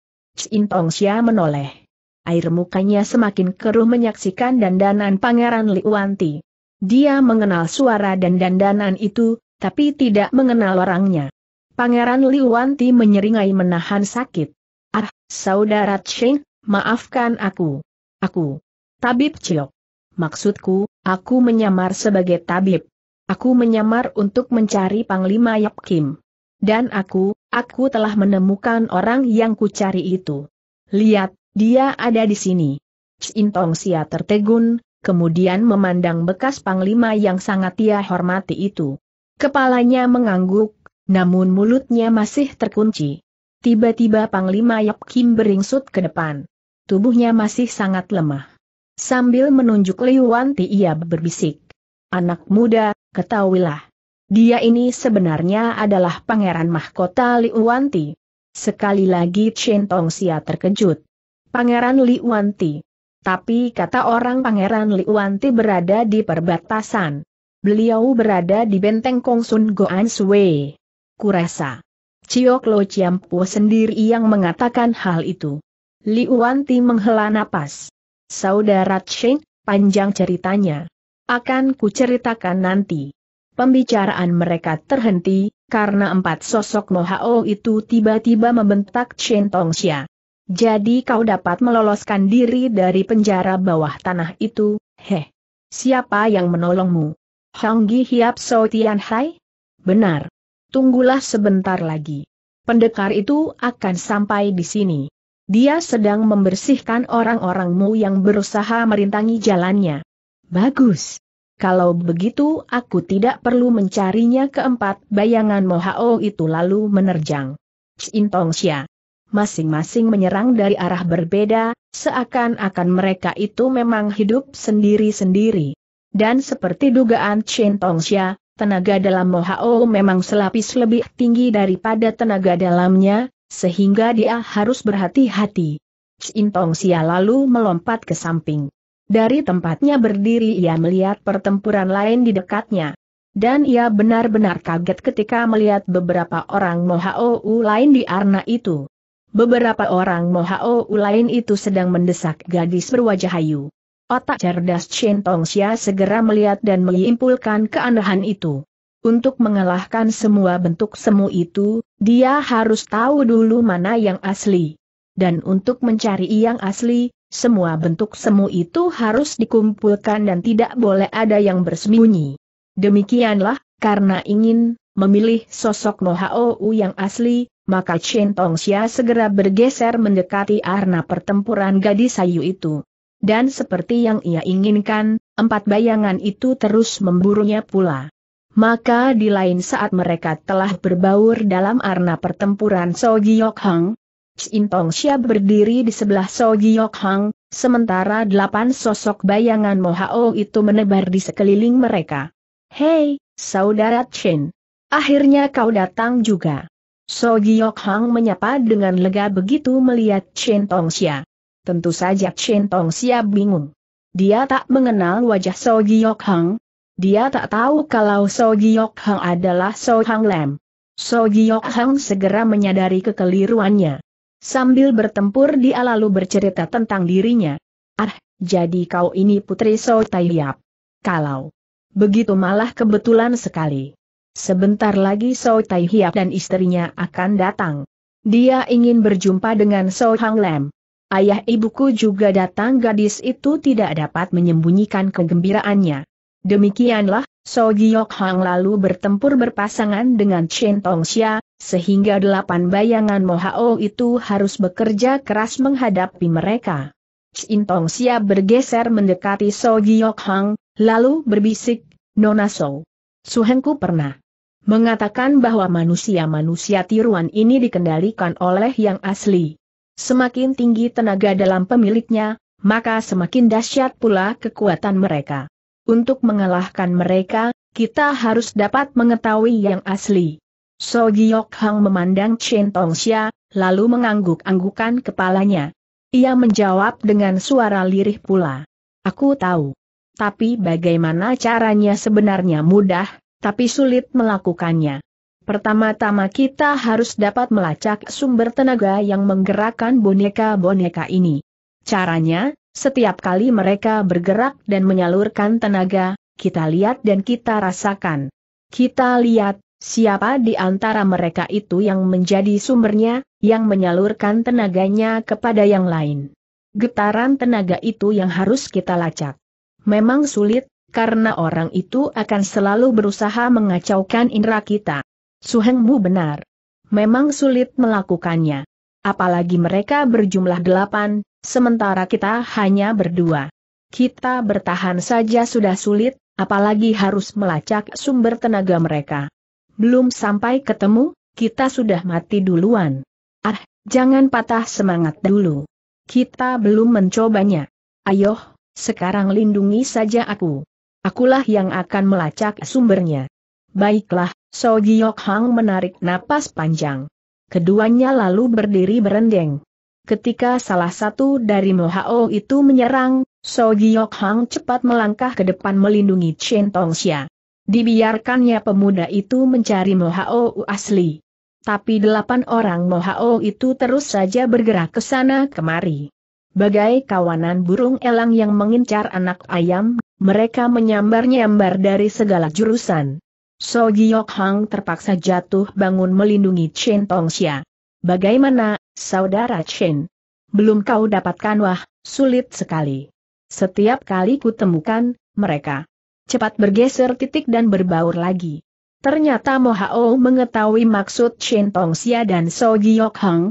Tong Xia menoleh. Air mukanya semakin keruh menyaksikan dandanan Pangeran Liwanti. Dia mengenal suara dan dandanan itu, tapi tidak mengenal orangnya. Pangeran Liwanti menyeringai menahan sakit. Ah, saudara Cheng, maafkan aku. Aku. Tabib cilok. Maksudku, aku menyamar sebagai tabib. Aku menyamar untuk mencari Panglima Yap Kim. Dan aku, aku telah menemukan orang yang kucari itu. Lihat, dia ada di sini. Cintong Sia tertegun, kemudian memandang bekas Panglima yang sangat ia hormati itu. Kepalanya mengangguk, namun mulutnya masih terkunci. Tiba-tiba Panglima Yap Kim beringsut ke depan. Tubuhnya masih sangat lemah. Sambil menunjuk Liu Wanti ia berbisik. Anak muda, ketahuilah. Dia ini sebenarnya adalah pangeran mahkota Liuanti. Sekali lagi Chen Tong Xia terkejut. Pangeran Liuanti. Tapi kata orang pangeran Liuanti berada di perbatasan. Beliau berada di benteng Kongsun Goan Sui. Kurasa. Ciok Lo Chiampu sendiri yang mengatakan hal itu. Liuanti menghela napas. Saudara Chen, panjang ceritanya. Akan kuceritakan nanti. Pembicaraan mereka terhenti, karena empat sosok Mohao itu tiba-tiba membentak Chen Tongxia. Jadi kau dapat meloloskan diri dari penjara bawah tanah itu, heh. Siapa yang menolongmu? Gi Hiap So Tian Hai? Benar. Tunggulah sebentar lagi. Pendekar itu akan sampai di sini. Dia sedang membersihkan orang-orangmu yang berusaha merintangi jalannya. Bagus. Kalau begitu aku tidak perlu mencarinya keempat bayangan Mohao itu lalu menerjang. Cintong Xia. Masing-masing menyerang dari arah berbeda, seakan-akan mereka itu memang hidup sendiri-sendiri. Dan seperti dugaan Cintong Xia, tenaga dalam Mohao memang selapis lebih tinggi daripada tenaga dalamnya, sehingga dia harus berhati-hati. Cintong Xia lalu melompat ke samping. Dari tempatnya berdiri ia melihat pertempuran lain di dekatnya. Dan ia benar-benar kaget ketika melihat beberapa orang Mohau lain di arna itu. Beberapa orang Mohau lain itu sedang mendesak gadis berwajah hayu. Otak cerdas Chen Tongxia segera melihat dan menyimpulkan keanehan itu. Untuk mengalahkan semua bentuk semu itu, dia harus tahu dulu mana yang asli. Dan untuk mencari yang asli, semua bentuk semu itu harus dikumpulkan dan tidak boleh ada yang bersembunyi. Demikianlah, karena ingin memilih sosok Nohao yang asli, maka Chen Tongxia segera bergeser mendekati arena pertempuran gadis ayu itu. Dan seperti yang ia inginkan, empat bayangan itu terus memburunya pula. Maka di lain saat mereka telah berbaur dalam arena pertempuran So Hang, Chin Tong Xia berdiri di sebelah So Giok Hang, sementara delapan sosok bayangan Mohao itu menebar di sekeliling mereka. Hei, saudara Chen. Akhirnya kau datang juga. So Giok Hang menyapa dengan lega begitu melihat Chen Tong Xia. Tentu saja Chen Tong Xia bingung. Dia tak mengenal wajah So Giok Hang. Dia tak tahu kalau So Giok Hang adalah So Hang Lam. So Giok Hang segera menyadari kekeliruannya. Sambil bertempur dia lalu bercerita tentang dirinya. Ah, jadi kau ini putri So Taiyap. Kalau begitu malah kebetulan sekali. Sebentar lagi So Tai Hiap dan istrinya akan datang. Dia ingin berjumpa dengan So Hang Lam. Ayah ibuku juga datang gadis itu tidak dapat menyembunyikan kegembiraannya. Demikianlah, So Giok Hang lalu bertempur berpasangan dengan Chen Tong Xia, sehingga delapan bayangan Mohao itu harus bekerja keras menghadapi mereka. Chen Xia bergeser mendekati So Giok Hang, lalu berbisik, Nona So. Suhenku pernah mengatakan bahwa manusia-manusia tiruan ini dikendalikan oleh yang asli. Semakin tinggi tenaga dalam pemiliknya, maka semakin dahsyat pula kekuatan mereka. Untuk mengalahkan mereka, kita harus dapat mengetahui yang asli. So Giok Hang memandang Chen Tongxia, lalu mengangguk-anggukan kepalanya. Ia menjawab dengan suara lirih pula. Aku tahu. Tapi bagaimana caranya sebenarnya mudah, tapi sulit melakukannya. Pertama-tama kita harus dapat melacak sumber tenaga yang menggerakkan boneka-boneka ini. Caranya, setiap kali mereka bergerak dan menyalurkan tenaga, kita lihat dan kita rasakan. Kita lihat, siapa di antara mereka itu yang menjadi sumbernya, yang menyalurkan tenaganya kepada yang lain. Getaran tenaga itu yang harus kita lacak. Memang sulit, karena orang itu akan selalu berusaha mengacaukan indera kita. Suhengmu benar. Memang sulit melakukannya. Apalagi mereka berjumlah delapan, Sementara kita hanya berdua. Kita bertahan saja sudah sulit, apalagi harus melacak sumber tenaga mereka. Belum sampai ketemu, kita sudah mati duluan. Ah, jangan patah semangat dulu. Kita belum mencobanya. Ayo, sekarang lindungi saja aku. Akulah yang akan melacak sumbernya. Baiklah, So Giok Hang menarik napas panjang. Keduanya lalu berdiri berendeng. Ketika salah satu dari Mohao itu menyerang, So Giok Hang cepat melangkah ke depan melindungi Chen Tong Xia. Dibiarkannya pemuda itu mencari Mohao asli. Tapi delapan orang Mohao itu terus saja bergerak ke sana kemari. Bagai kawanan burung elang yang mengincar anak ayam, mereka menyambar-nyambar dari segala jurusan. So Giok Hang terpaksa jatuh bangun melindungi Chen Tong Xia. Bagaimana, Saudara Chen? Belum kau dapatkan wah, sulit sekali. Setiap kali kutemukan, mereka cepat bergeser titik dan berbaur lagi. Ternyata Mohao mengetahui maksud Chen Tong Xia dan So Giok Hang.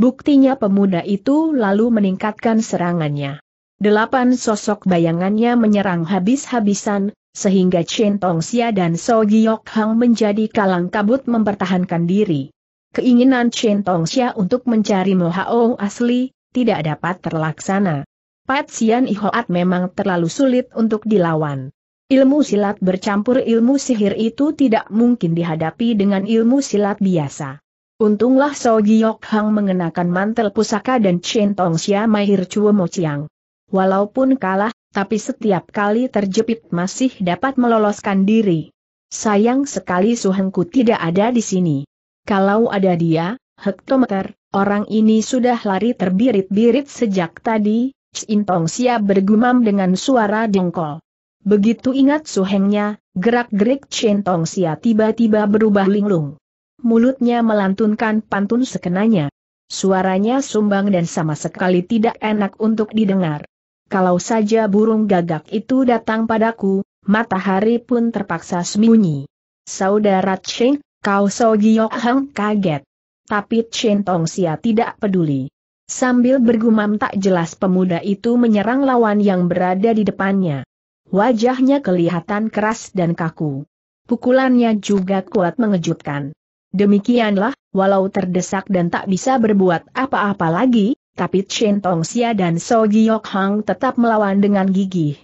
Buktinya pemuda itu lalu meningkatkan serangannya. Delapan sosok bayangannya menyerang habis-habisan, sehingga Chen Tong Xia dan So Giok Hang menjadi kalang kabut mempertahankan diri keinginan Chen Tong Xia untuk mencari Mohao asli, tidak dapat terlaksana. Pat Xian Ihoat memang terlalu sulit untuk dilawan. Ilmu silat bercampur ilmu sihir itu tidak mungkin dihadapi dengan ilmu silat biasa. Untunglah So Giok Hang mengenakan mantel pusaka dan Chen Tong Xia mahir Chuo Mo Chiang. Walaupun kalah, tapi setiap kali terjepit masih dapat meloloskan diri. Sayang sekali Su Hengku tidak ada di sini. Kalau ada dia, hektometer, orang ini sudah lari terbirit-birit sejak tadi, Cintong Sia bergumam dengan suara dongkol. Begitu ingat suhengnya, gerak-gerik Cintong Sia tiba-tiba berubah linglung. Mulutnya melantunkan pantun sekenanya. Suaranya sumbang dan sama sekali tidak enak untuk didengar. Kalau saja burung gagak itu datang padaku, matahari pun terpaksa sembunyi. Saudara Cheng, Kau So Giok Hang kaget. Tapi Chen Tong Xia tidak peduli. Sambil bergumam tak jelas pemuda itu menyerang lawan yang berada di depannya. Wajahnya kelihatan keras dan kaku. Pukulannya juga kuat mengejutkan. Demikianlah, walau terdesak dan tak bisa berbuat apa-apa lagi, tapi Chen Tong Xia dan So Giok Hang tetap melawan dengan gigih.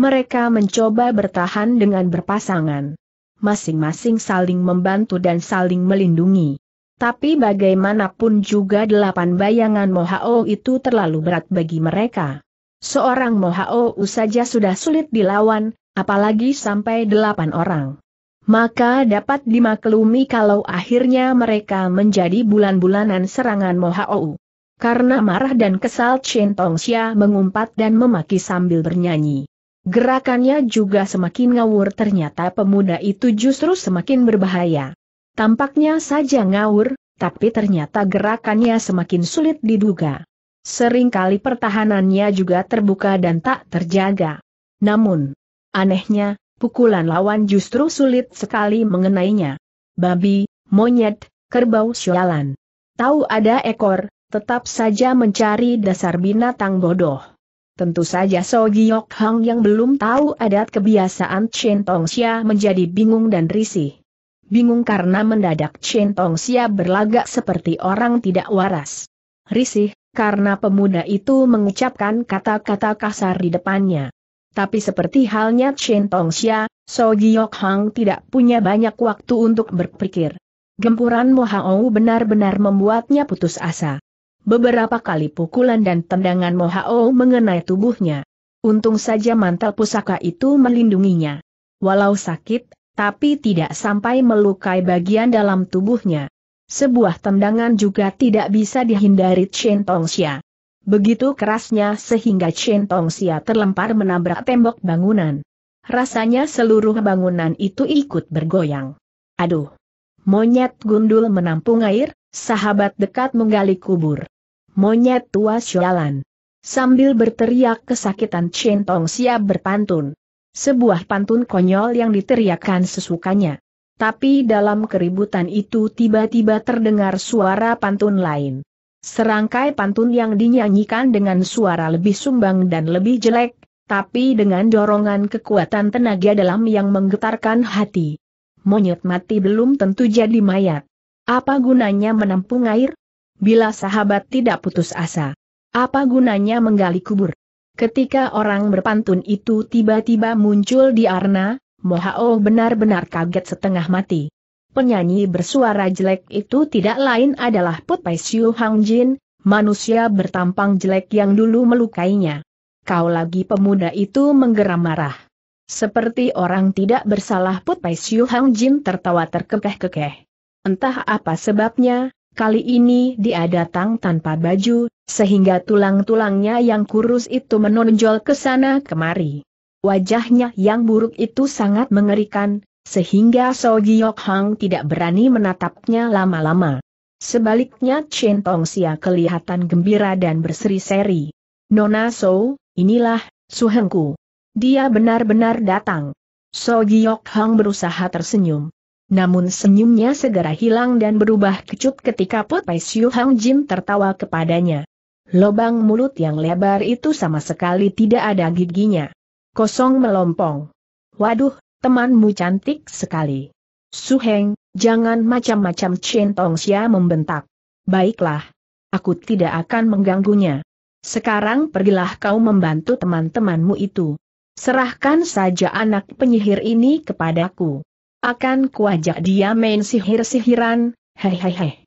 Mereka mencoba bertahan dengan berpasangan masing-masing saling membantu dan saling melindungi. Tapi bagaimanapun juga delapan bayangan Mohao itu terlalu berat bagi mereka. Seorang Mohao saja sudah sulit dilawan, apalagi sampai delapan orang. Maka dapat dimaklumi kalau akhirnya mereka menjadi bulan-bulanan serangan Mohao. Karena marah dan kesal Chen Tongxia mengumpat dan memaki sambil bernyanyi. Gerakannya juga semakin ngawur ternyata pemuda itu justru semakin berbahaya. Tampaknya saja ngawur, tapi ternyata gerakannya semakin sulit diduga. Seringkali pertahanannya juga terbuka dan tak terjaga. Namun, anehnya, pukulan lawan justru sulit sekali mengenainya. Babi, monyet, kerbau sialan. Tahu ada ekor, tetap saja mencari dasar binatang bodoh. Tentu saja So Giok Hang yang belum tahu adat kebiasaan Chen Tong Xia menjadi bingung dan risih. Bingung karena mendadak Chen Tong Xia berlagak seperti orang tidak waras. Risih, karena pemuda itu mengucapkan kata-kata kasar di depannya. Tapi seperti halnya Chen Tong Xia, So Giok Hang tidak punya banyak waktu untuk berpikir. Gempuran Mohao benar-benar membuatnya putus asa. Beberapa kali pukulan dan tendangan Mohao mengenai tubuhnya. Untung saja mantel pusaka itu melindunginya. Walau sakit, tapi tidak sampai melukai bagian dalam tubuhnya. Sebuah tendangan juga tidak bisa dihindari Chen Tongxia. Begitu kerasnya sehingga Chen Tongxia terlempar menabrak tembok bangunan. Rasanya seluruh bangunan itu ikut bergoyang. Aduh! Monyet gundul menampung air, sahabat dekat menggali kubur. Monyet tua sialan. Sambil berteriak kesakitan Chen Tong siap berpantun. Sebuah pantun konyol yang diteriakkan sesukanya. Tapi dalam keributan itu tiba-tiba terdengar suara pantun lain. Serangkai pantun yang dinyanyikan dengan suara lebih sumbang dan lebih jelek, tapi dengan dorongan kekuatan tenaga dalam yang menggetarkan hati. Monyet mati belum tentu jadi mayat. Apa gunanya menampung air? Bila sahabat tidak putus asa. Apa gunanya menggali kubur? Ketika orang berpantun itu tiba-tiba muncul di Arna, Mohao oh benar-benar kaget setengah mati. Penyanyi bersuara jelek itu tidak lain adalah Put Pai Siu Hang Jin, manusia bertampang jelek yang dulu melukainya. Kau lagi pemuda itu menggeram marah. Seperti orang tidak bersalah Put Pai Siu Hang Jin tertawa terkekeh-kekeh. Entah apa sebabnya, kali ini dia datang tanpa baju, sehingga tulang-tulangnya yang kurus itu menonjol ke sana kemari. Wajahnya yang buruk itu sangat mengerikan, sehingga So Giok Hang tidak berani menatapnya lama-lama. Sebaliknya Chen Tong Sia kelihatan gembira dan berseri-seri. Nona So, inilah, suhengku. Dia benar-benar datang. So Giok Hang berusaha tersenyum. Namun senyumnya segera hilang dan berubah kecut ketika Potai Siu Hang Jim tertawa kepadanya. Lobang mulut yang lebar itu sama sekali tidak ada giginya. Kosong melompong. Waduh, temanmu cantik sekali. Su Heng, jangan macam-macam Chen Tongxia membentak. Baiklah. Aku tidak akan mengganggunya. Sekarang pergilah kau membantu teman-temanmu itu. Serahkan saja anak penyihir ini kepadaku. Akan kuajak dia main sihir-sihiran, hehehe.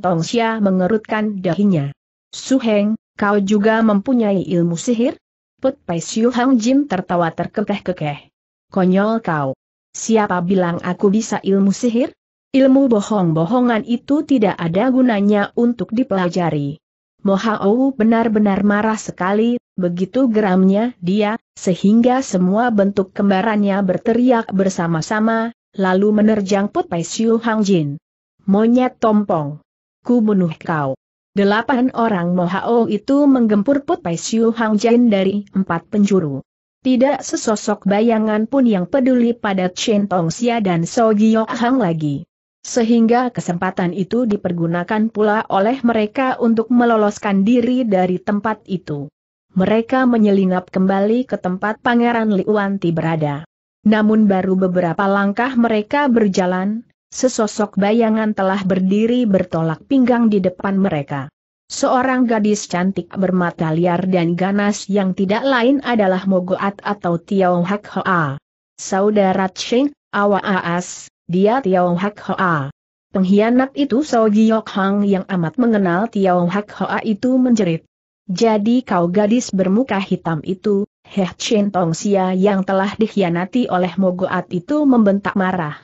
Tong Xia mengerutkan dahinya. Suheng, kau juga mempunyai ilmu sihir? Put Pai Siu Hang Jin tertawa terkekeh-kekeh. Konyol kau. Siapa bilang aku bisa ilmu sihir? Ilmu bohong-bohongan itu tidak ada gunanya untuk dipelajari. Mohaou benar-benar marah sekali, begitu geramnya dia, sehingga semua bentuk kembarannya berteriak bersama-sama, lalu menerjang Put Pai Siu Hang Jin. Monyet tompong. Ku bunuh kau. Delapan orang Mohau itu menggempur Put Pai Siu Hang Jin dari empat penjuru. Tidak sesosok bayangan pun yang peduli pada Chen Tong Xia dan So Giok Hang lagi. Sehingga kesempatan itu dipergunakan pula oleh mereka untuk meloloskan diri dari tempat itu. Mereka menyelinap kembali ke tempat Pangeran Liuanti berada. Namun baru beberapa langkah mereka berjalan, sesosok bayangan telah berdiri bertolak pinggang di depan mereka. Seorang gadis cantik bermata liar dan ganas yang tidak lain adalah Mogoat atau Tiao Hak Hoa. Saudara Cheng, Awa Aas, dia Tiao Hak Hoa. Pengkhianat itu Sao Giok Hang yang amat mengenal Tiao Hak Hoa itu menjerit. Jadi kau gadis bermuka hitam itu, Heh Chen Tong Sia yang telah dikhianati oleh Mogoat itu membentak marah.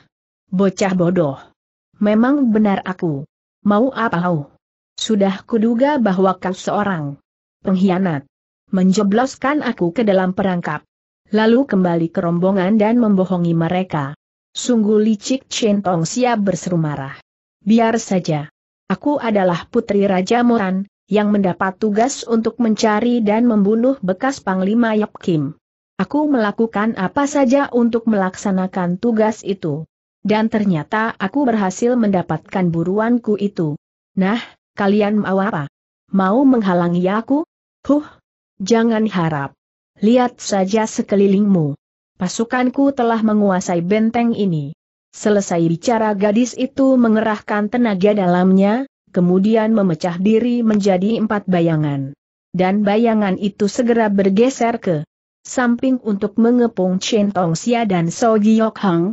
Bocah bodoh. Memang benar aku. Mau apa kau? Sudah kuduga bahwa kau seorang pengkhianat. Menjebloskan aku ke dalam perangkap. Lalu kembali ke rombongan dan membohongi mereka. Sungguh licik Chen Tong siap berseru marah. Biar saja. Aku adalah putri Raja Moran, yang mendapat tugas untuk mencari dan membunuh bekas Panglima Yap Kim. Aku melakukan apa saja untuk melaksanakan tugas itu. Dan ternyata aku berhasil mendapatkan buruanku itu. Nah, kalian mau apa? Mau menghalangi aku? Huh, jangan harap. Lihat saja sekelilingmu. Pasukanku telah menguasai benteng ini. Selesai bicara gadis itu mengerahkan tenaga dalamnya, kemudian memecah diri menjadi empat bayangan. Dan bayangan itu segera bergeser ke samping untuk mengepung Chen Xia dan So Giok Hang.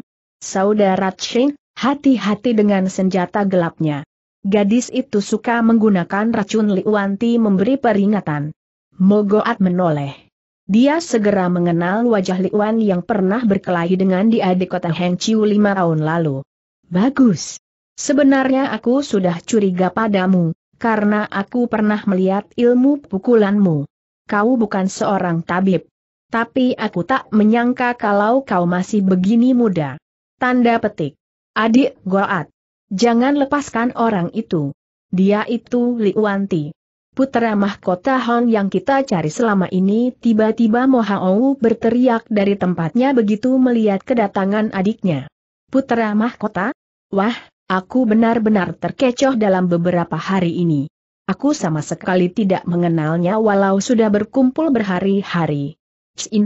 Saudara Chen, hati-hati dengan senjata gelapnya. Gadis itu suka menggunakan racun Liuanti memberi peringatan. Mogoat menoleh. Dia segera mengenal wajah Li Wan yang pernah berkelahi dengan dia di kota Chiu lima tahun lalu. Bagus. Sebenarnya aku sudah curiga padamu, karena aku pernah melihat ilmu pukulanmu. Kau bukan seorang tabib. Tapi aku tak menyangka kalau kau masih begini muda. Tanda petik. Adik Goat. Jangan lepaskan orang itu. Dia itu Li Wanti putra mahkota Hon yang kita cari selama ini tiba-tiba Mohaou berteriak dari tempatnya begitu melihat kedatangan adiknya. Putra mahkota? Wah, aku benar-benar terkecoh dalam beberapa hari ini. Aku sama sekali tidak mengenalnya walau sudah berkumpul berhari-hari.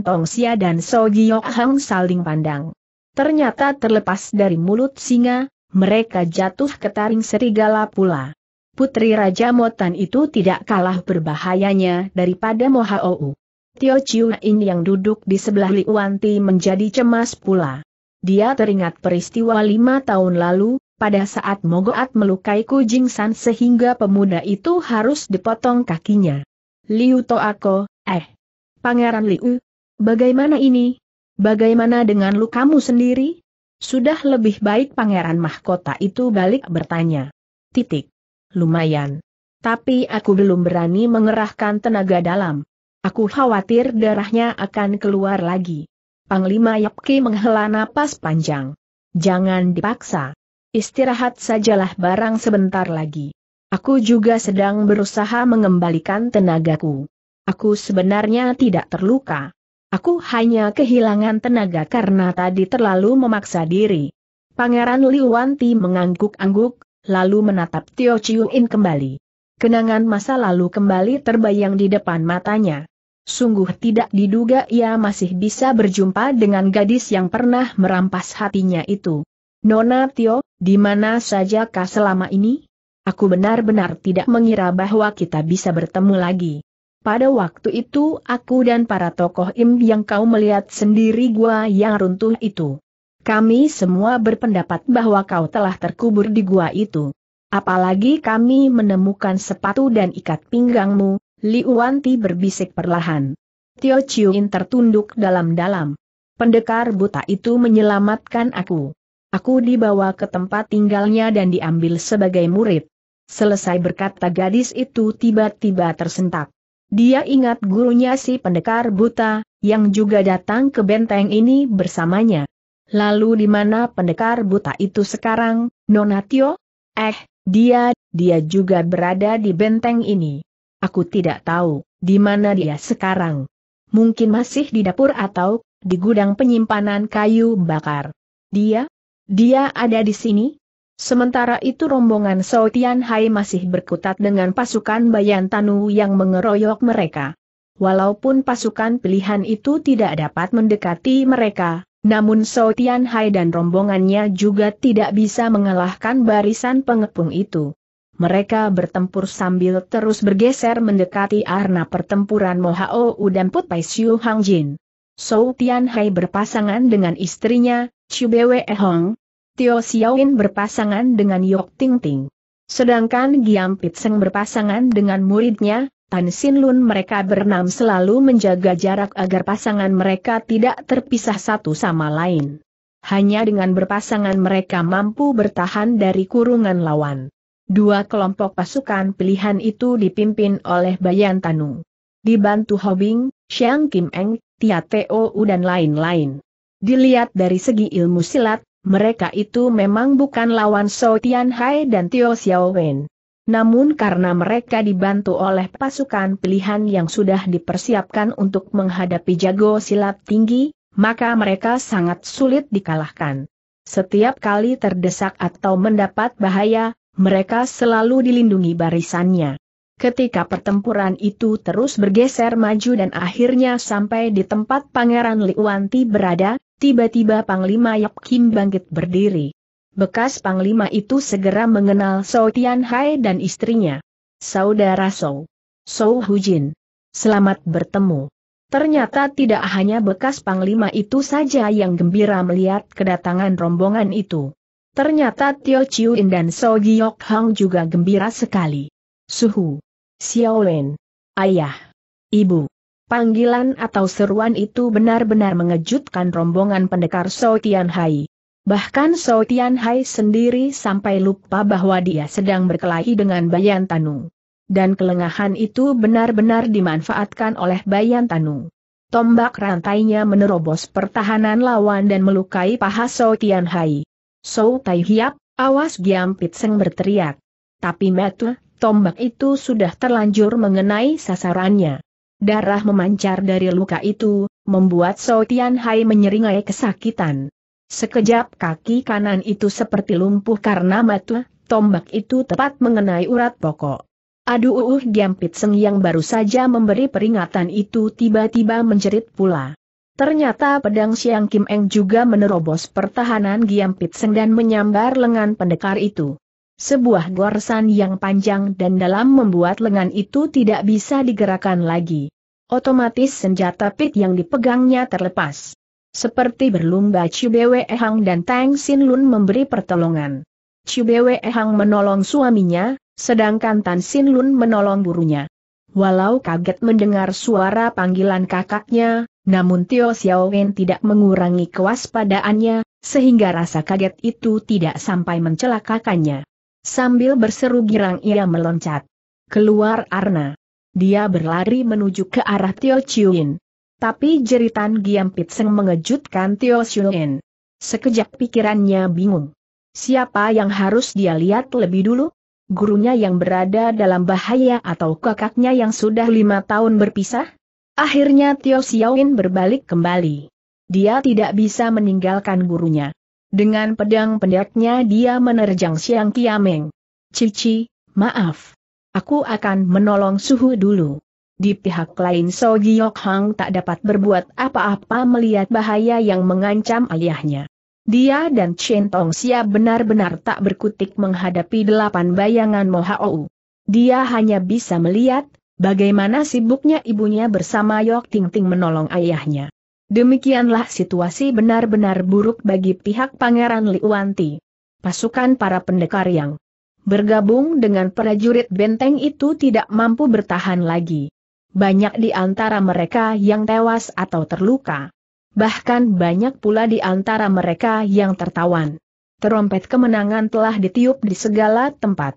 Tong Xia dan So Giok Hang saling pandang. Ternyata terlepas dari mulut singa, mereka jatuh ke taring serigala pula putri Raja Motan itu tidak kalah berbahayanya daripada Mohaou. Tio Chiu In yang duduk di sebelah Liuanti menjadi cemas pula. Dia teringat peristiwa lima tahun lalu, pada saat Mogoat melukai Kujing San sehingga pemuda itu harus dipotong kakinya. Liu Toako, eh. Pangeran Liu, bagaimana ini? Bagaimana dengan lukamu sendiri? Sudah lebih baik pangeran mahkota itu balik bertanya. Titik lumayan. Tapi aku belum berani mengerahkan tenaga dalam. Aku khawatir darahnya akan keluar lagi. Panglima Yapki menghela napas panjang. Jangan dipaksa. Istirahat sajalah barang sebentar lagi. Aku juga sedang berusaha mengembalikan tenagaku. Aku sebenarnya tidak terluka. Aku hanya kehilangan tenaga karena tadi terlalu memaksa diri. Pangeran Liwanti mengangguk-angguk, lalu menatap Tio In kembali. Kenangan masa lalu kembali terbayang di depan matanya. Sungguh tidak diduga ia masih bisa berjumpa dengan gadis yang pernah merampas hatinya itu. Nona Tio, di mana saja kah selama ini? Aku benar-benar tidak mengira bahwa kita bisa bertemu lagi. Pada waktu itu aku dan para tokoh im yang kau melihat sendiri gua yang runtuh itu. Kami semua berpendapat bahwa kau telah terkubur di gua itu. Apalagi kami menemukan sepatu dan ikat pinggangmu, Liuanti berbisik perlahan. Tio Chiuin tertunduk dalam-dalam. Pendekar buta itu menyelamatkan aku. Aku dibawa ke tempat tinggalnya dan diambil sebagai murid. Selesai berkata gadis itu tiba-tiba tersentak. Dia ingat gurunya si pendekar buta, yang juga datang ke benteng ini bersamanya. Lalu di mana pendekar buta itu sekarang, Nonatio? Eh, dia, dia juga berada di benteng ini. Aku tidak tahu, di mana dia sekarang. Mungkin masih di dapur atau, di gudang penyimpanan kayu bakar. Dia? Dia ada di sini? Sementara itu rombongan Sotian Hai masih berkutat dengan pasukan Bayan Tanu yang mengeroyok mereka. Walaupun pasukan pilihan itu tidak dapat mendekati mereka, namun So Tian Hai dan rombongannya juga tidak bisa mengalahkan barisan pengepung itu. Mereka bertempur sambil terus bergeser mendekati arena pertempuran Mohao dan Put Pai Siu Hang Jin. Sou Tian Hai berpasangan dengan istrinya, Chu Bwe Hong. Tio Xiaoin berpasangan dengan Yok Ting Ting. Sedangkan Giam Pit berpasangan dengan muridnya, Tan Sin Lun mereka berenam selalu menjaga jarak agar pasangan mereka tidak terpisah satu sama lain. Hanya dengan berpasangan mereka mampu bertahan dari kurungan lawan. Dua kelompok pasukan pilihan itu dipimpin oleh Bayan Tanu. Dibantu Hobing, Xiang Kim Eng, Tia Teo dan lain-lain. Dilihat dari segi ilmu silat, mereka itu memang bukan lawan So Tian Hai dan Tio Xiao Wen. Namun karena mereka dibantu oleh pasukan pilihan yang sudah dipersiapkan untuk menghadapi jago silat tinggi, maka mereka sangat sulit dikalahkan. Setiap kali terdesak atau mendapat bahaya, mereka selalu dilindungi barisannya. Ketika pertempuran itu terus bergeser maju dan akhirnya sampai di tempat Pangeran Liwanti berada, tiba-tiba Panglima Yap Kim bangkit berdiri. Bekas panglima itu segera mengenal Sao Tianhai dan istrinya. Saudara Sou Hu Jin. Selamat bertemu. Ternyata tidak hanya bekas panglima itu saja yang gembira melihat kedatangan rombongan itu. Ternyata Tio In dan So Giok Hang juga gembira sekali. Suhu. Wen, Ayah. Ibu. Panggilan atau seruan itu benar-benar mengejutkan rombongan pendekar So Tianhai. Bahkan Sou Tian Hai sendiri sampai lupa bahwa dia sedang berkelahi dengan Bayan Tanu. Dan kelengahan itu benar-benar dimanfaatkan oleh Bayan Tanu. Tombak rantainya menerobos pertahanan lawan dan melukai paha Sou Tian Hai. Sou Tai Hiap, awas Giam Pit Seng berteriak. Tapi metu, tombak itu sudah terlanjur mengenai sasarannya. Darah memancar dari luka itu, membuat Sou Tian Hai menyeringai kesakitan. Sekejap kaki kanan itu seperti lumpuh karena mata, tombak itu tepat mengenai urat pokok. Aduh uh, uh Giampit Seng yang baru saja memberi peringatan itu tiba-tiba menjerit pula. Ternyata pedang Siang Kim Eng juga menerobos pertahanan Giampit Seng dan menyambar lengan pendekar itu. Sebuah goresan yang panjang dan dalam membuat lengan itu tidak bisa digerakkan lagi. Otomatis senjata pit yang dipegangnya terlepas. Seperti berlumba Chibewe Ehang dan Tang Sin Lun memberi pertolongan. Chibewe Ehang menolong suaminya, sedangkan Tan Sin Lun menolong gurunya. Walau kaget mendengar suara panggilan kakaknya, namun Tio Wen tidak mengurangi kewaspadaannya, sehingga rasa kaget itu tidak sampai mencelakakannya. Sambil berseru girang ia meloncat. Keluar Arna. Dia berlari menuju ke arah Tio Yin. Tapi jeritan Giam Pitseng mengejutkan Tio Xiuin. Sekejap pikirannya bingung. Siapa yang harus dia lihat lebih dulu? Gurunya yang berada dalam bahaya atau kakaknya yang sudah lima tahun berpisah? Akhirnya Tio Xiaoin berbalik kembali. Dia tidak bisa meninggalkan gurunya. Dengan pedang pendeknya dia menerjang Siang Kiameng. Cici, maaf. Aku akan menolong suhu dulu. Di pihak lain So Giok Hang tak dapat berbuat apa-apa melihat bahaya yang mengancam ayahnya. Dia dan Chen Tong Xia benar-benar tak berkutik menghadapi delapan bayangan Mohaou. Dia hanya bisa melihat bagaimana sibuknya ibunya bersama Yok Ting Ting menolong ayahnya. Demikianlah situasi benar-benar buruk bagi pihak Pangeran Liuanti. Pasukan para pendekar yang bergabung dengan prajurit benteng itu tidak mampu bertahan lagi. Banyak di antara mereka yang tewas atau terluka. Bahkan banyak pula di antara mereka yang tertawan. Terompet kemenangan telah ditiup di segala tempat.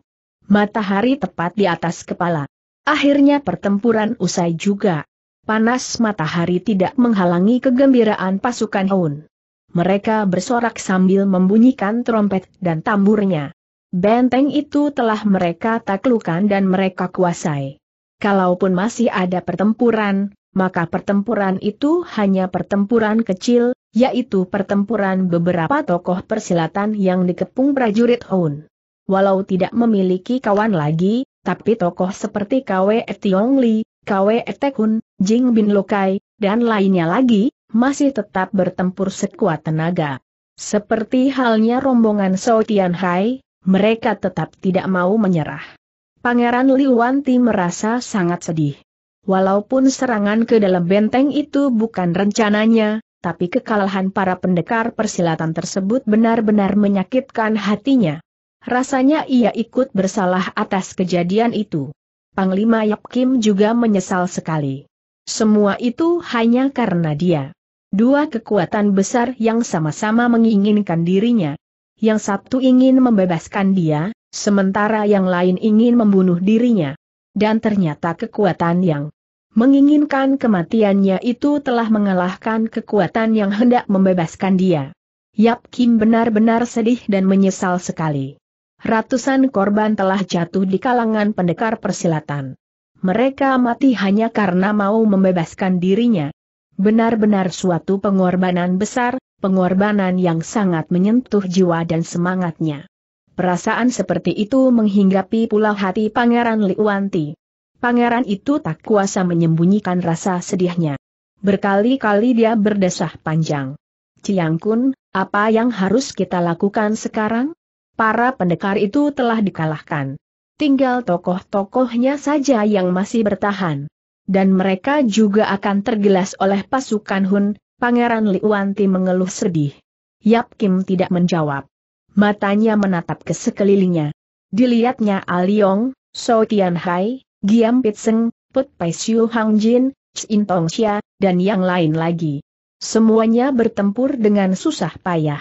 Matahari tepat di atas kepala. Akhirnya pertempuran usai juga. Panas matahari tidak menghalangi kegembiraan pasukan Hun. Mereka bersorak sambil membunyikan trompet dan tamburnya. Benteng itu telah mereka taklukan dan mereka kuasai kalaupun masih ada pertempuran, maka pertempuran itu hanya pertempuran kecil, yaitu pertempuran beberapa tokoh persilatan yang dikepung prajurit Hun. Walau tidak memiliki kawan lagi, tapi tokoh seperti Kwe Tiong Li, Kwe Tekun, Jing Bin Lokai, dan lainnya lagi, masih tetap bertempur sekuat tenaga. Seperti halnya rombongan Sotian Hai, mereka tetap tidak mau menyerah. Pangeran Liwanti merasa sangat sedih. Walaupun serangan ke dalam benteng itu bukan rencananya, tapi kekalahan para pendekar persilatan tersebut benar-benar menyakitkan hatinya. Rasanya ia ikut bersalah atas kejadian itu. Panglima Yap Kim juga menyesal sekali. Semua itu hanya karena dia. Dua kekuatan besar yang sama-sama menginginkan dirinya. Yang satu ingin membebaskan dia, Sementara yang lain ingin membunuh dirinya. Dan ternyata kekuatan yang menginginkan kematiannya itu telah mengalahkan kekuatan yang hendak membebaskan dia. Yap Kim benar-benar sedih dan menyesal sekali. Ratusan korban telah jatuh di kalangan pendekar persilatan. Mereka mati hanya karena mau membebaskan dirinya. Benar-benar suatu pengorbanan besar, pengorbanan yang sangat menyentuh jiwa dan semangatnya. Perasaan seperti itu menghinggapi pula hati Pangeran Liwanti. Pangeran itu tak kuasa menyembunyikan rasa sedihnya. Berkali-kali dia berdesah panjang. Kun, apa yang harus kita lakukan sekarang? Para pendekar itu telah dikalahkan. Tinggal tokoh-tokohnya saja yang masih bertahan. Dan mereka juga akan tergelas oleh pasukan Hun, Pangeran Liwanti mengeluh sedih. Yap Kim tidak menjawab matanya menatap ke sekelilingnya. Dilihatnya Aliong, ah So Tian Hai, Giam Pitseng, Put Pai Siu Hang Jin, Chin Tong Xia, dan yang lain lagi. Semuanya bertempur dengan susah payah.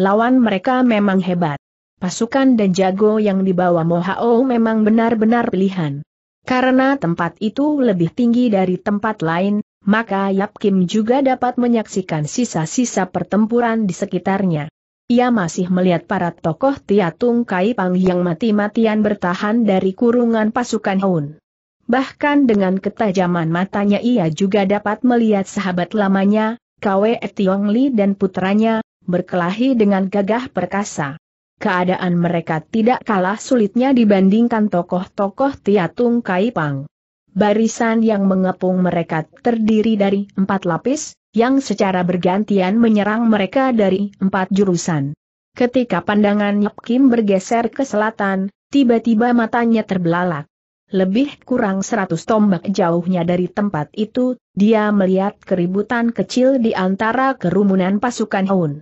Lawan mereka memang hebat. Pasukan dan jago yang dibawa Mohao memang benar-benar pilihan. Karena tempat itu lebih tinggi dari tempat lain, maka Yap Kim juga dapat menyaksikan sisa-sisa pertempuran di sekitarnya. Ia masih melihat para tokoh Tiatung Kai Pang yang mati-matian bertahan dari kurungan pasukan Hun. Bahkan dengan ketajaman matanya ia juga dapat melihat sahabat lamanya, Kwe Tiong Li dan putranya, berkelahi dengan gagah perkasa. Keadaan mereka tidak kalah sulitnya dibandingkan tokoh-tokoh Tiatung Kai Pang. Barisan yang mengepung mereka terdiri dari empat lapis, yang secara bergantian menyerang mereka dari empat jurusan. Ketika pandangan Yap Kim bergeser ke selatan, tiba-tiba matanya terbelalak. Lebih kurang seratus tombak jauhnya dari tempat itu, dia melihat keributan kecil di antara kerumunan pasukan Hun.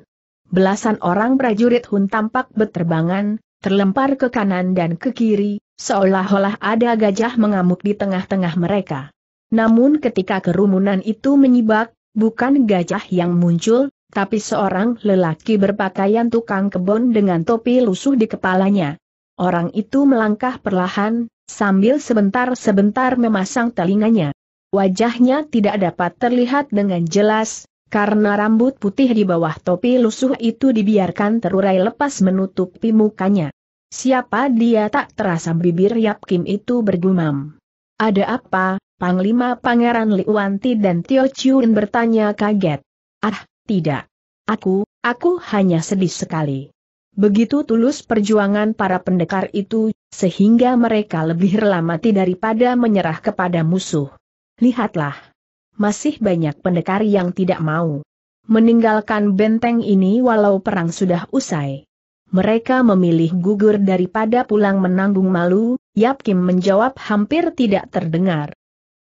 Belasan orang prajurit Hun tampak berterbangan, terlempar ke kanan dan ke kiri, seolah-olah ada gajah mengamuk di tengah-tengah mereka. Namun ketika kerumunan itu menyibak, Bukan gajah yang muncul, tapi seorang lelaki berpakaian tukang kebon dengan topi lusuh di kepalanya. Orang itu melangkah perlahan, sambil sebentar-sebentar memasang telinganya. Wajahnya tidak dapat terlihat dengan jelas, karena rambut putih di bawah topi lusuh itu dibiarkan terurai lepas menutupi mukanya. Siapa dia tak terasa bibir Yap Kim itu bergumam. Ada apa, Panglima Pangeran Liwanti dan Tio Chiun bertanya kaget. Ah, tidak. Aku, aku hanya sedih sekali. Begitu tulus perjuangan para pendekar itu, sehingga mereka lebih rela mati daripada menyerah kepada musuh. Lihatlah. Masih banyak pendekar yang tidak mau meninggalkan benteng ini walau perang sudah usai. Mereka memilih gugur daripada pulang menanggung malu, Yap Kim menjawab hampir tidak terdengar.